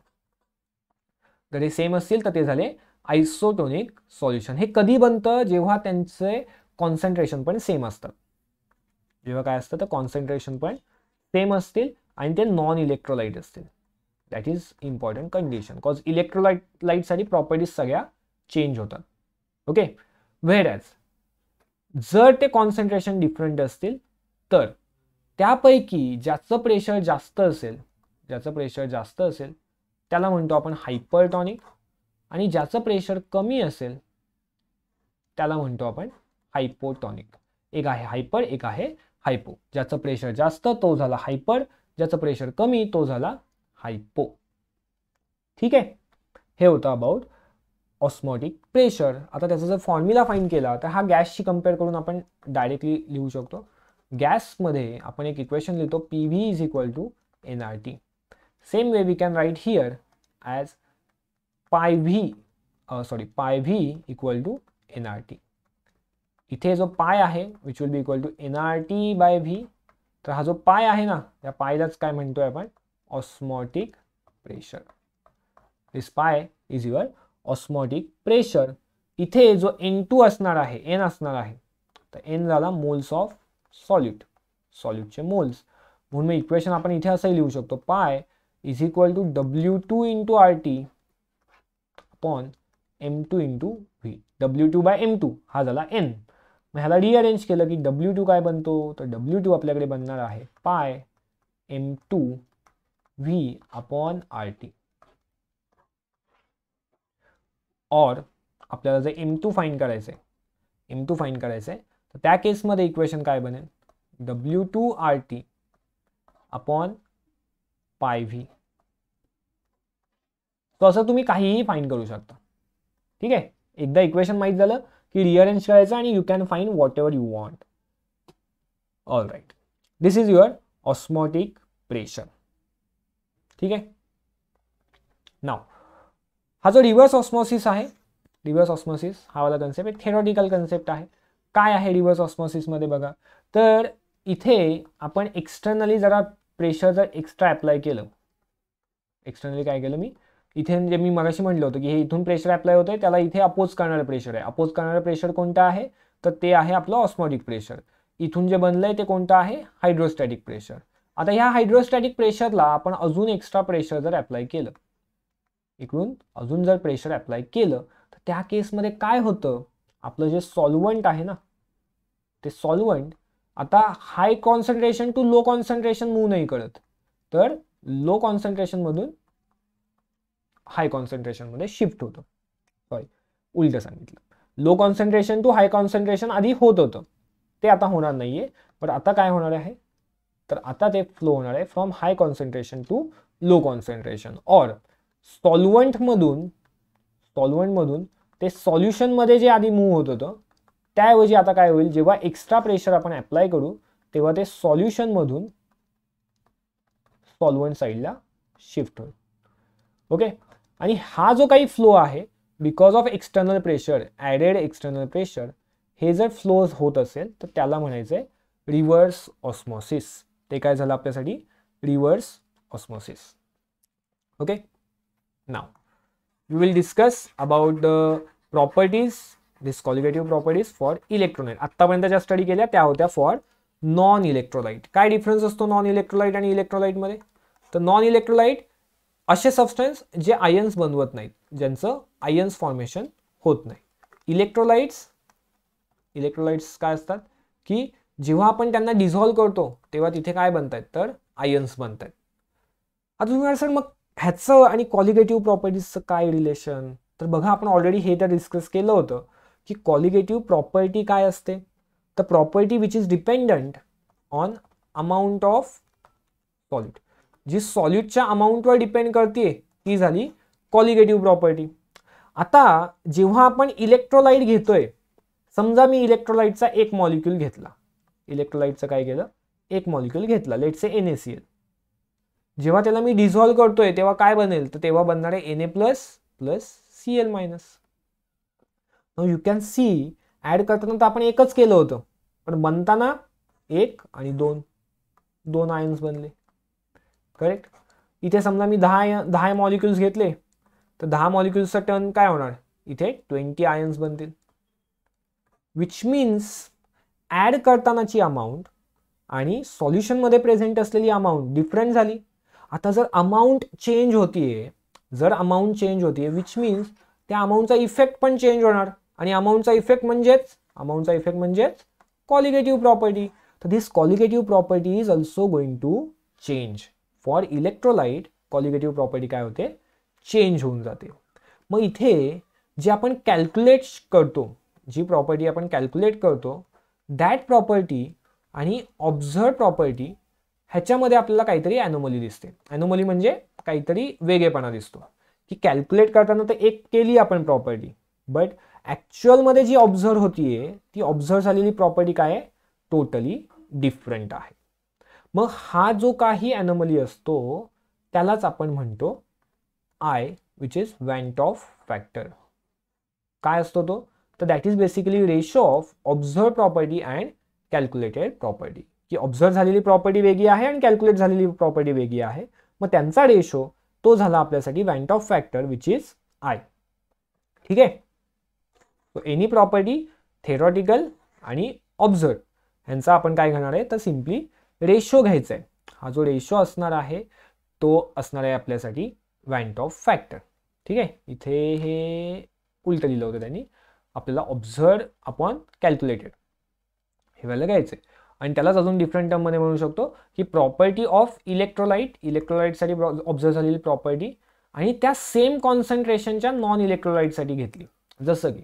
जर हे सेम असतील तर ते झाले आयसोटोनिक सॉल्युशन हे कधी बनतं जेव्हा त्यांचे कॉन्सन्ट्रेशन पण सेम असतात जेव्हा काय असतं तर कॉन्सन्ट्रेशन पण सेम असतील आणि ते नॉन इलेक्ट्रोलाईट असतील that is important condition cause electrolyte लाईटसाठी प्रॉपर्टीज सगळ्या चेंज होतात ओके व्हेर ॲज जर ते कॉन्सन्ट्रेशन डिफरंट असतील तर त्यापैकी ज्याचं प्रेशर जास्त असेल ज्याचं प्रेशर जास्त असेल त्याला म्हणतो आपण हायपरटॉनिक आणि ज्याचं प्रेशर कमी असेल त्याला म्हणतो आपण हायपोटॉनिक एक आहे हायपर एक आहे हायपो ज्याचं प्रेशर जास्त तो झाला हायपर ज्याचं प्रेशर कमी तो झाला हायपो ठीक आहे हे होतं अबाउट ऑस्मॉटिक प्रेशर आता त्याचा जर फॉर्म्युला फाईन केला तर हा गॅसशी कम्पेअर करून आपण डायरेक्टली लिहू शकतो गॅसमध्ये आपण एक इक्वेशन लिहितो P V is equal to N R T same way we can write here as pi V sorry pi V equal to N R T इथे जो पाय आहे which will be equal to N R T by V तर हा जो pi आहे ना त्या पायलाच काय म्हणतोय आपण osmotic pressure this pi is your osmotic pressure इथे जो एन टू असणार आहे एन असणार आहे तर एन झाला मोल्स ऑफ सॉल्यूट सॉल्यूटचे मोल्स म्हणून मग इक्वेशन आपण इथे असंही लिहू शकतो pi is equal to W two into R T upon M two into V W two by M two हा झाला एन मग ह्याला रिअरेंज केलं की डब्ल्यू टू काय बनतो तर डब्ल्यू टू आपल्याकडे बनणार आहे pi M two V upon R T और आपल्याला जर एम टू फाईन करायचं आहे एम टू फाईन करायचं आहे तर त्या केसमध्ये इक्वेशन काय बनेल W two R T upon pi V so असं तुम्ही काहीही फाईन करू शकता ठीक आहे एकदा इक्वेशन माहीत झालं की रिअरेंज करायचं आणि you can find whatever you want all right this is your osmotic pressure ठीक आहे नाव हा जो रिव्हर्स ऑस्मॉसिस आहे रिव्हर्स ऑस्मॉसिस हा वाला कन्सेप्ट एक थेरॉटिकल कन्सेप्ट आहे काय आहे रिव्हर्स ऑस्मॉसिसमध्ये बघा तर इथे आपण एक्सटर्नली जरा प्रेशर जर एक्स्ट्रा अप्लाय केलं एक्सटर्नली काय केलं मी इथे जे मी मगाशी म्हटलं होतं की हे इथून प्रेशर अप्लाय होतंय त्याला इथे अपोज करणारं प्रेशर आहे अपोज करणारं प्रेशर कोणतं आहे तर ते आहे आपलं ऑस्मॉटिक प्रेशर इथून जे बनलंय ते कोणतं आहे हायड्रोस्टॅटिक प्रेशर आता ह्या हायड्रोस्टॅटिक प्रेशरला आपण अजून एक्स्ट्रा प्रेशर जर अप्लाय केलं इकडून अजून जर प्रेशर अप्लाय केलं तर त्या केसमध्ये काय होतं आपलं जे सॉल्वंट आहे ना ते सॉल्वंट आता high concentration to low concentration move नाही करत तर लो कॉन्सन्ट्रेशनमधून हाय कॉन्सन्ट्रेशनमध्ये शिफ्ट होतं सॉरी उलटं सांगितलं low concentration to high concentration आधी होत होतं ते आता होणार नाही आहे पण आता काय होणार आहे तर आता ते फ्लो होणार आहे from high concentration to low concentration और सॉल्वंटमधून सॉल्वंटमधून ते सॉल्युशनमध्ये जे आधी मूव्ह होत होतं त्याऐवजी आता काय होईल जेव्हा एक्स्ट्रा प्रेशर आपण अप्लाय करू तेव्हा ते सॉल्युशनमधून सॉलवंट साईडला शिफ्ट होईल ओके आणि हा जो काही फ्लो आहे because of external pressure added external pressure हे जर फ्लो होत असेल तर त्याला म्हणायचं आहे रिव्हर्स ऑस्मॉसिस ते काय झालं आपल्यासाठी reverse osmosis okay now we will discuss about the properties this colligative properties for electrolyte आत्तापर्यंत ज्या स्टडी केल्या त्या होत्या फॉर नॉन इलेक्ट्रोलाइट काय डिफरन्स असतो नॉन इलेक्ट्रोलाइट आणि इलेक्ट्रोलाइटमध्ये तर नॉन इलेक्ट्रोलाइट असे सबस्टन्स जे आयन्स बनवत नाहीत ज्यांचं आयन्स फॉर्मेशन होत नाही इलेक्ट्रोलाइट्स इलेक्ट्रोलाइट्स काय असतात की जेव्हा आपण त्यांना डिझॉल्व करतो तेव्हा तिथे काय बनत आहेत तर आयन्स आहेत आता तुम्ही सर मग ह्याचं आणि कॉलिगेटिव्ह प्रॉपर्टीजचं काय रिलेशन तर बघा आपण ऑलरेडी हे तर डिस्कस केलं होतं की कॉलिगेटिव्ह प्रॉपर्टी काय असते तर property which is dependent on amount of solid जी सॉल्यूटच्या अमाऊंटवर डिपेंड करते ती झाली कॉलिगेटिव्ह प्रॉपर्टी आता जेव्हा आपण इलेक्ट्रोलाइट घेतोय समजा मी इलेक्ट्रोलाइटचा एक मॉलिक्यूल घेतला इलेक्ट्रोलाईटचं काय केलं एक मॉलिक्यूल घेतला say N A C L जेव्हा त्याला मी डिझॉल्व करतोय तेव्हा काय बनेल तर तेव्हा बनणार आहे N A plus plus C L minus you can see add करताना तर आपण एकच केलं होतं पण बनताना एक आणि दोन दोन आयन्स बनले करेक्ट इथे समजा मी दहा दहा मॉलिक्युल्स घेतले तर दहा मॉलिक्युल्सचा टर्न काय होणार इथे ट्वेंटी आयन्स बनतील विच मीन्स ॲड करतानाची अमाऊंट आणि सॉल्युशनमध्ये प्रेझेंट असलेली अमाऊंट डिफरंट झाली आता जर अमाऊंट चेंज होतीये जर अमाऊंट चेंज होतीये विच मीन्स त्या अमाऊंटचा इफेक्ट पण चेंज होणार आणि अमाऊंटचा इफेक्ट म्हणजेच अमाऊंटचा इफेक्ट म्हणजेच कॉलिगेटिव्ह प्रॉपर्टी तर this colligative property is also going to change for electrolyte colligative property काय होते चेंज होऊन जाते मग इथे जे आपण कॅल्क्युलेट करतो जी प्रॉपर्टी आपण कॅल्क्युलेट करतो दॅट प्रॉपर्टी आणि ऑब्झर्व प्रॉपर्टी ह्याच्यामध्ये आपल्याला काहीतरी ॲनोमली दिसते ॲनोमली म्हणजे काहीतरी वेगळेपणा दिसतो की कॅल्क्युलेट करताना तर एक केली आपण प्रॉपर्टी बट ॲक्च्युअलमध्ये जी ऑब्झर्व आहे ती ऑब्झर्व झालेली प्रॉपर्टी काय आहे टोटली डिफरंट आहे मग हा जो काही ॲनोमली असतो त्यालाच आपण म्हणतो I which is van't Hoff factor काय असतो तो तर that is basically ratio of observe property and calculated property की ऑब्झर्व झालेली प्रॉपर्टी वेगळी आहे आणि कॅल्क्युलेट झालेली प्रॉपर्टी वेगळी आहे मग त्यांचा रेशो तो झाला आपल्यासाठी van't Hoff factor which is I ठीक आहे एनी प्रॉपर्टी थेरॉटिकल आणि ऑब्झर्व ह्यांचा आपण काय घेणार आहे तर सिम्पली रेशो घ्यायचा आहे हा जो रेशो असणार आहे तो असणार आहे आपल्यासाठी वॅन्ट ऑफ फॅक्टर ठीक आहे इथे हे उलट लिहिलं होतं त्यांनी आपल्याला ऑब्झर्व अपॉन कॅल्क्युलेटेड हे व्हायला घ्यायचं आहे आणि त्यालाच अजून डिफरंट टर्ममध्ये म्हणू शकतो की प्रॉपर्टी ऑफ इलेक्ट्रोलाइट इलेक्ट्रोलाइटसाठी ऑब्झर्व झालेली प्रॉपर्टी आणि त्या सेम कॉन्सन्ट्रेशनच्या नॉन इलेक्ट्रोलाइटसाठी घेतली जसं की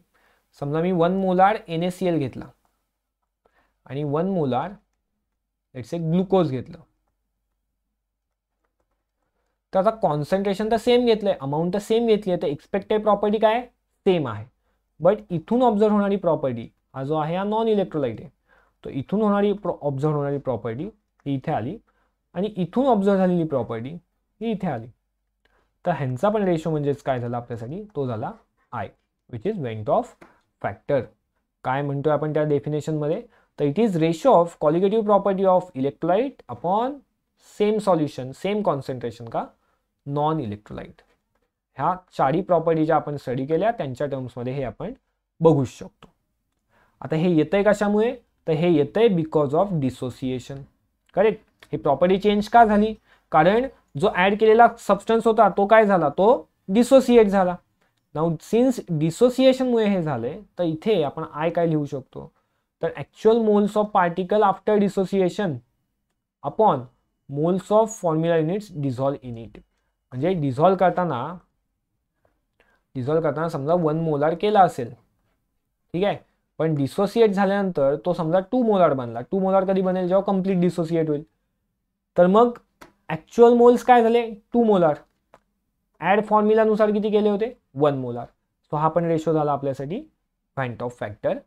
समजा मी one molar N S C L घेतला आणि one molar let's a glucose घेतलं तर आता कॉन्सन्ट्रेशन तर सेम घेतलंय अमाऊंट तर सेम घेतली आहे तर एक्सपेक्टेड प्रॉपर्टी काय सेम आहे बट इथून ऑब्झर्व होणारी प्रॉपर्टी हा जो आहे हा नॉन इलेक्ट्रोलाइट आहे तर इथून होणारी ऑब्झर्व होणारी प्रॉपर्टी ही इथे आली आणि इथून ऑब्झर्व झालेली प्रॉपर्टी ही इथे आली तर ह्यांचा पण रेशो म्हणजेच काय झाला आपल्यासाठी तो झाला I which is van't Hoff factor काय म्हणतोय आपण त्या डेफिनेशनमध्ये तर it is ratio of colligative property of electrolyte upon same solution same concentration का नॉन इलेक्ट्रोलाइट ह्या चारी प्रॉपर्टी ज्या आपण स्टडी केल्या त्यांच्या टर्म्समध्ये हे आपण बघू शकतो आता हे येतंय कशामुळे तर हे येतंय बिकॉज ऑफ डिसोसिएशन करेक्ट हे प्रॉपर्टी चेंज का झाली कारण जो ॲड केलेला सबस्टन्स होता तो काय झाला तो डिसोसिएट झाला नाऊ सिन्स डिसोसिएशनमुळे हे झाले तर इथे आपण आय काय लिहू शकतो तर actual moles of particle after dissociation upon moles of formula units dissolve in it म्हणजे डिझॉल्व करताना डिझॉल्व करताना समजा वन मोलार केला असेल ठीक आहे पण डिसोसिएट झाल्यानंतर तो समजा टू मोलार बनला टू मोलार कधी बनेल जेव्हा कम्प्लीट डिसोसिएट होईल तर मग ॲक्च्युअल मोल्स काय झाले टू मोलार ॲड फॉर्म्युलानुसार किती केले होते वन मोलार सो हा पण रेशो झाला आपल्यासाठी van't Hoff factor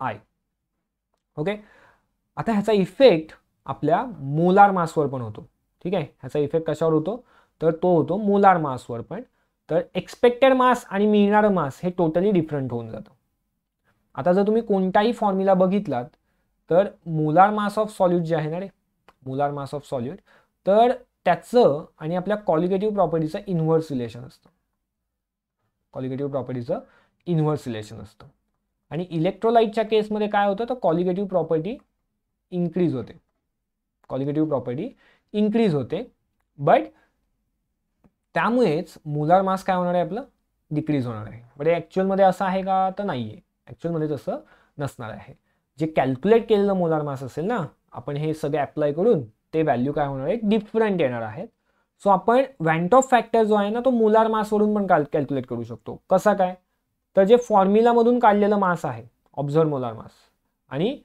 I okay आता ह्याचा इफेक्ट आपल्या मोलार मासवर पण होतो ठीक आहे ह्याचा इफेक्ट कशावर होतो तर तो होतो मोलार मासवर पण तर एक्सपेक्टेड मास आणि मिळणारं मास हे टोटली डिफरंट होऊन जातं आता जर तुम्ही कोणताही फॉर्म्युला बघितलात तर मोलार मास ऑफ सॉल्यूट जे आहे ना रे मोलार मास ऑफ सॉल्यूट तर त्याचं आणि आपल्या कॉलिगेटिव्ह प्रॉपर्टीचं इन्व्हर्स रिलेशन असतं कॉलिगेटिव्ह प्रॉपर्टीचं इन्व्हर्स रिलेशन असतं आणि इलेक्ट्रोलाइटच्या केसमध्ये काय होतं तर कॉलिगेटिव्ह प्रॉपर्टी इन्क्रीज होते कॉलिगेटिव्ह प्रॉपर्टी इन्क्रीज होते बट त्यामुळेच मोलार मास काय होणार आहे आपलं डिक्रीज होणार आहे बट ॲक्च्युअलमध्ये असं आहे का तर नाही आहे ॲक्च्युअलमध्ये तसं नसणार आहे जे कॅल्क्युलेट केलेलं मोलार मास असेल ना आपण हे सगळे अप्लाय करून ते व्हॅल्यू काय होणार आहे डिफरंट येणार आहेत सो आपण व्हॅन्ट ऑफ फॅक्टर जो आहे ना तो मोलार मासवरून पण कॅल्क्युलेट करू शकतो कसा काय तर जे फॉर्म्युलामधून काढलेलं मास आहे ऑब्झर्व मोलार मास आणि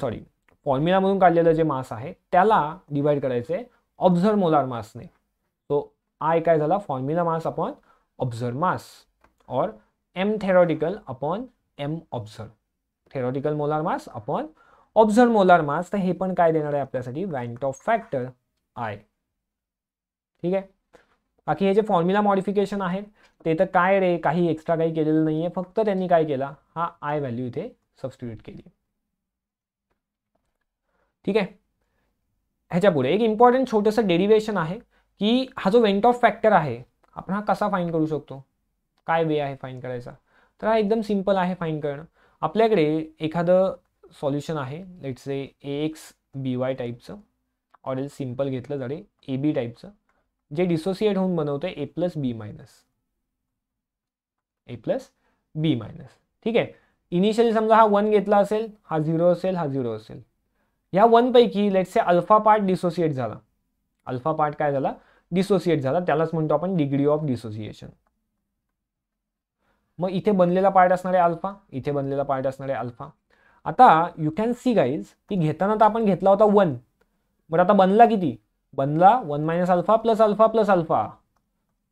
सॉरी फॉर्म्युलामधून काढलेलं जे मास आहे त्याला डिवाइड करायचे ऑब्झर्व मोलार मासने सो आय काय झाला formula mass upon observe mass और M theoretical upon M observe theoretical molar mass upon observe molar mass तर हे पण काय देणार आहे आपल्यासाठी वँट ऑफ फॅक्टर आय ठीक आहे बाकी हे जे फॉर्म्युला मॉडिफिकेशन आहेत ते तर काय रे काही एक्स्ट्रा काही केलेलं नाही आहे फक्त त्यांनी काय केला हा आय व्हॅल्यू इथे सबस्टिट्यूट केली ठीक आहे ह्याच्यापुढे एक इम्पॉर्टंट छोटंसं डेरिवेशन आहे की हा जो वेंट ऑफ फॅक्टर आहे आपण हा कसा फाईन करू शकतो काय वे आहे फाईन करायचा तर हा एकदम सिम्पल आहे फाईन करणं आपल्याकडे एखादं सॉल्युशन आहे let's A X B Y टाईपचं ऑर एल सिम्पल घेतलं जाते ए बी टाईपचं जे डिसोसिएट होऊन बनवतोय A plus B minus A plus B minus ठीक आहे इनिशियली समजा हा वन घेतला असेल हा झिरो असेल हा झिरो असेल ह्या वनपैकी let's say alpha part dissociate झाला अल्फा पार्ट काय झाला डिसोसिएट झाला त्यालाच म्हणतो आपण डिग्री ऑफ डिसोसिएशन मग इथे बनलेला पार्ट असणार आहे अल्फा इथे बनलेला पार्ट असणारे अल्फा आता यू कॅन सी गाईज की घेताना तर आपण घेतला होता वन बट आता बनला किती बनला one minus alpha plus alpha plus alpha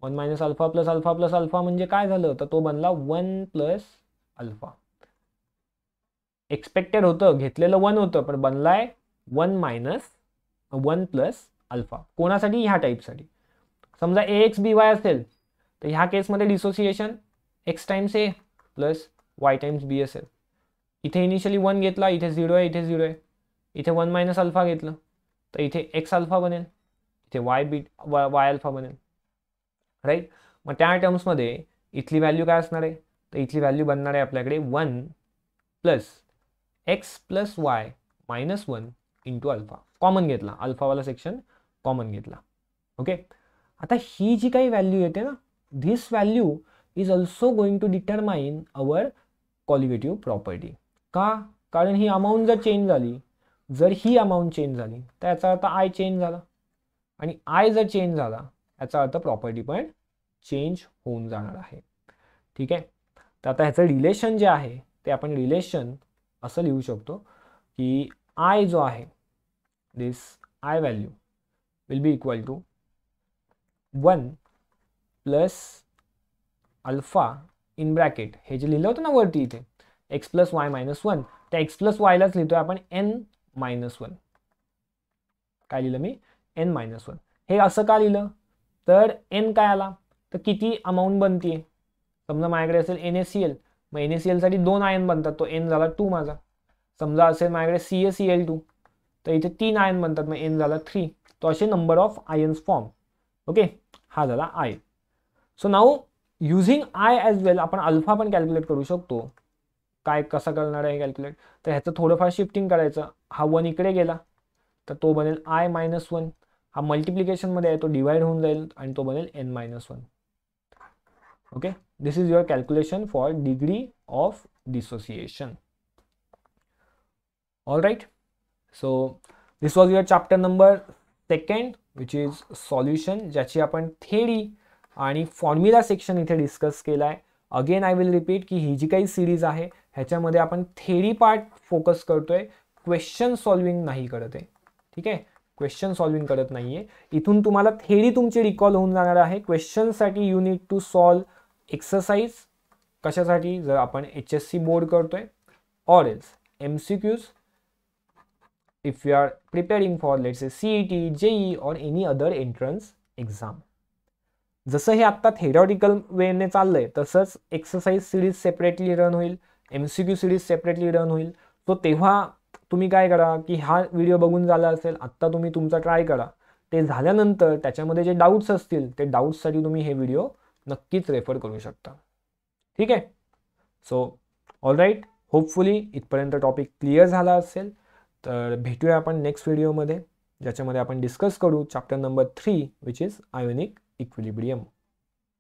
one minus alpha plus alpha plus alpha म्हणजे काय झालं तर तो बनला वन प्लस अल्फा एक्सपेक्टेड होतं घेतलेलं वन होतं पण बनलाय one minus one plus alpha कोणासाठी ह्या टाईपसाठी समजा ए एक्स बी वाय असेल तर ह्या केसमध्ये dissociation X times A plus Y times B असेल इथे इनिशियली वन घेतला इथे झिरो आहे इथे झिरो आहे इथे वन मायनस अल्फा घेतलं तर इथे एक्स अल्फा बनेल इथे वाय बी वाय अल्फा बनेल राईट मग त्या टर्म्समध्ये इथली व्हॅल्यू काय असणार आहे तर इथली व्हॅल्यू बनणार आहे आपल्याकडे one plus X plus Y minus one into alpha common घेतला अल्फावाला सेक्शन कॉमन घेतला ओके आता ही जी काही व्हॅल्यू येते ना this value is also going to determine our colligative property का कारण ही अमाऊंट जर चेंज झाली जर ही अमाऊंट चेंज झाली तर याचा अर्थ आय चेंज झाला आणि आय जर चेंज झाला याचा अर्थ प्रॉपर्टी पण चेंज होऊन जाणार आहे ठीक आहे तर आता ह्याचं रिलेशन जे आहे ते आपण रिलेशन असं लिहू शकतो की आय जो आहे this I value will be equal to one plus alpha in bracket हे जे लिहिलं होतं ना वरती इथे X plus Y minus one त्या एक्स प्लस वायलाच लिहितोय आपण एन मायनस वन काय लिहिलं मी एन मायनस वन हे असं का लिहिलं तर एन काय आला तर किती अमाऊंट बनते समजा माझ्याकडे असेल एन एस सी एल मग एन एस सी एलसाठी दोन आयन बनतात तो एन झाला टू माझा समजा असेल माझ्याकडे C S C L two तर इथे तीन आयन बनतात मग एन झाला थ्री तो असे number of ions form okay हा झाला I so now using I as well आपण अल्फा पण कॅल्क्युलेट करू शकतो काय कसं करणार आहे कॅल्क्युलेट तर ह्याचं थोडंफार शिफ्टिंग करायचं हा वन इकडे गेला तर तो बनेल आय मायनस वन हा मल्टिप्लिकेशनमध्ये आहे तो डिवाइड होऊन जाईल आणि तो बनेल N minus one okay this is your calculation for degree of dissociation all right so this was your chapter number second which is solution ज्याची आपण थेडी आणि फॉर्म्युला सेक्शन इथे डिस्कस केला आहे अगेन आय विल रिपीट की ही जी काही series आहे ह्याच्यामध्ये आपण थेरी पार्ट फोकस करतोय क्वेश्चन सॉल्विंग नाही करत आहे ठीक आहे क्वेश्चन सॉल्विंग करत नाहीये इथून तुम्हाला थेरी तुमची रिकॉल होऊन जाणार आहे क्वेश्चनसाठी you need to solve exercise कशासाठी जर आपण एच एस सी बोर्ड करतोय or else M C Qs if you are preparing for let's A E T JEE or any other entrance exam जसं हे आत्ता थेरॉटिकल वेने चाललं आहे तसंच एक्सरसाइज सिरीज सेपरेटली रन होईल M C Q series separately run होईल so तेव्हा तुम्ही काय करा की हा व्हिडिओ बघून झाला असेल आत्ता तुम्ही तुमचा ट्राय करा ते झाल्यानंतर त्याच्यामध्ये जे डाऊट्स असतील ते डाऊट्ससाठी तुम्ही हे व्हिडिओ नक्कीच रेफर करू शकता ठीक आहे सो ऑल राईट होपफुली इथपर्यंत टॉपिक क्लिअर झाला असेल तर भेटूया आपण नेक्स्ट व्हिडिओमध्ये ज्याच्यामध्ये आपण डिस्कस करू chapter number three which is ionic equilibrium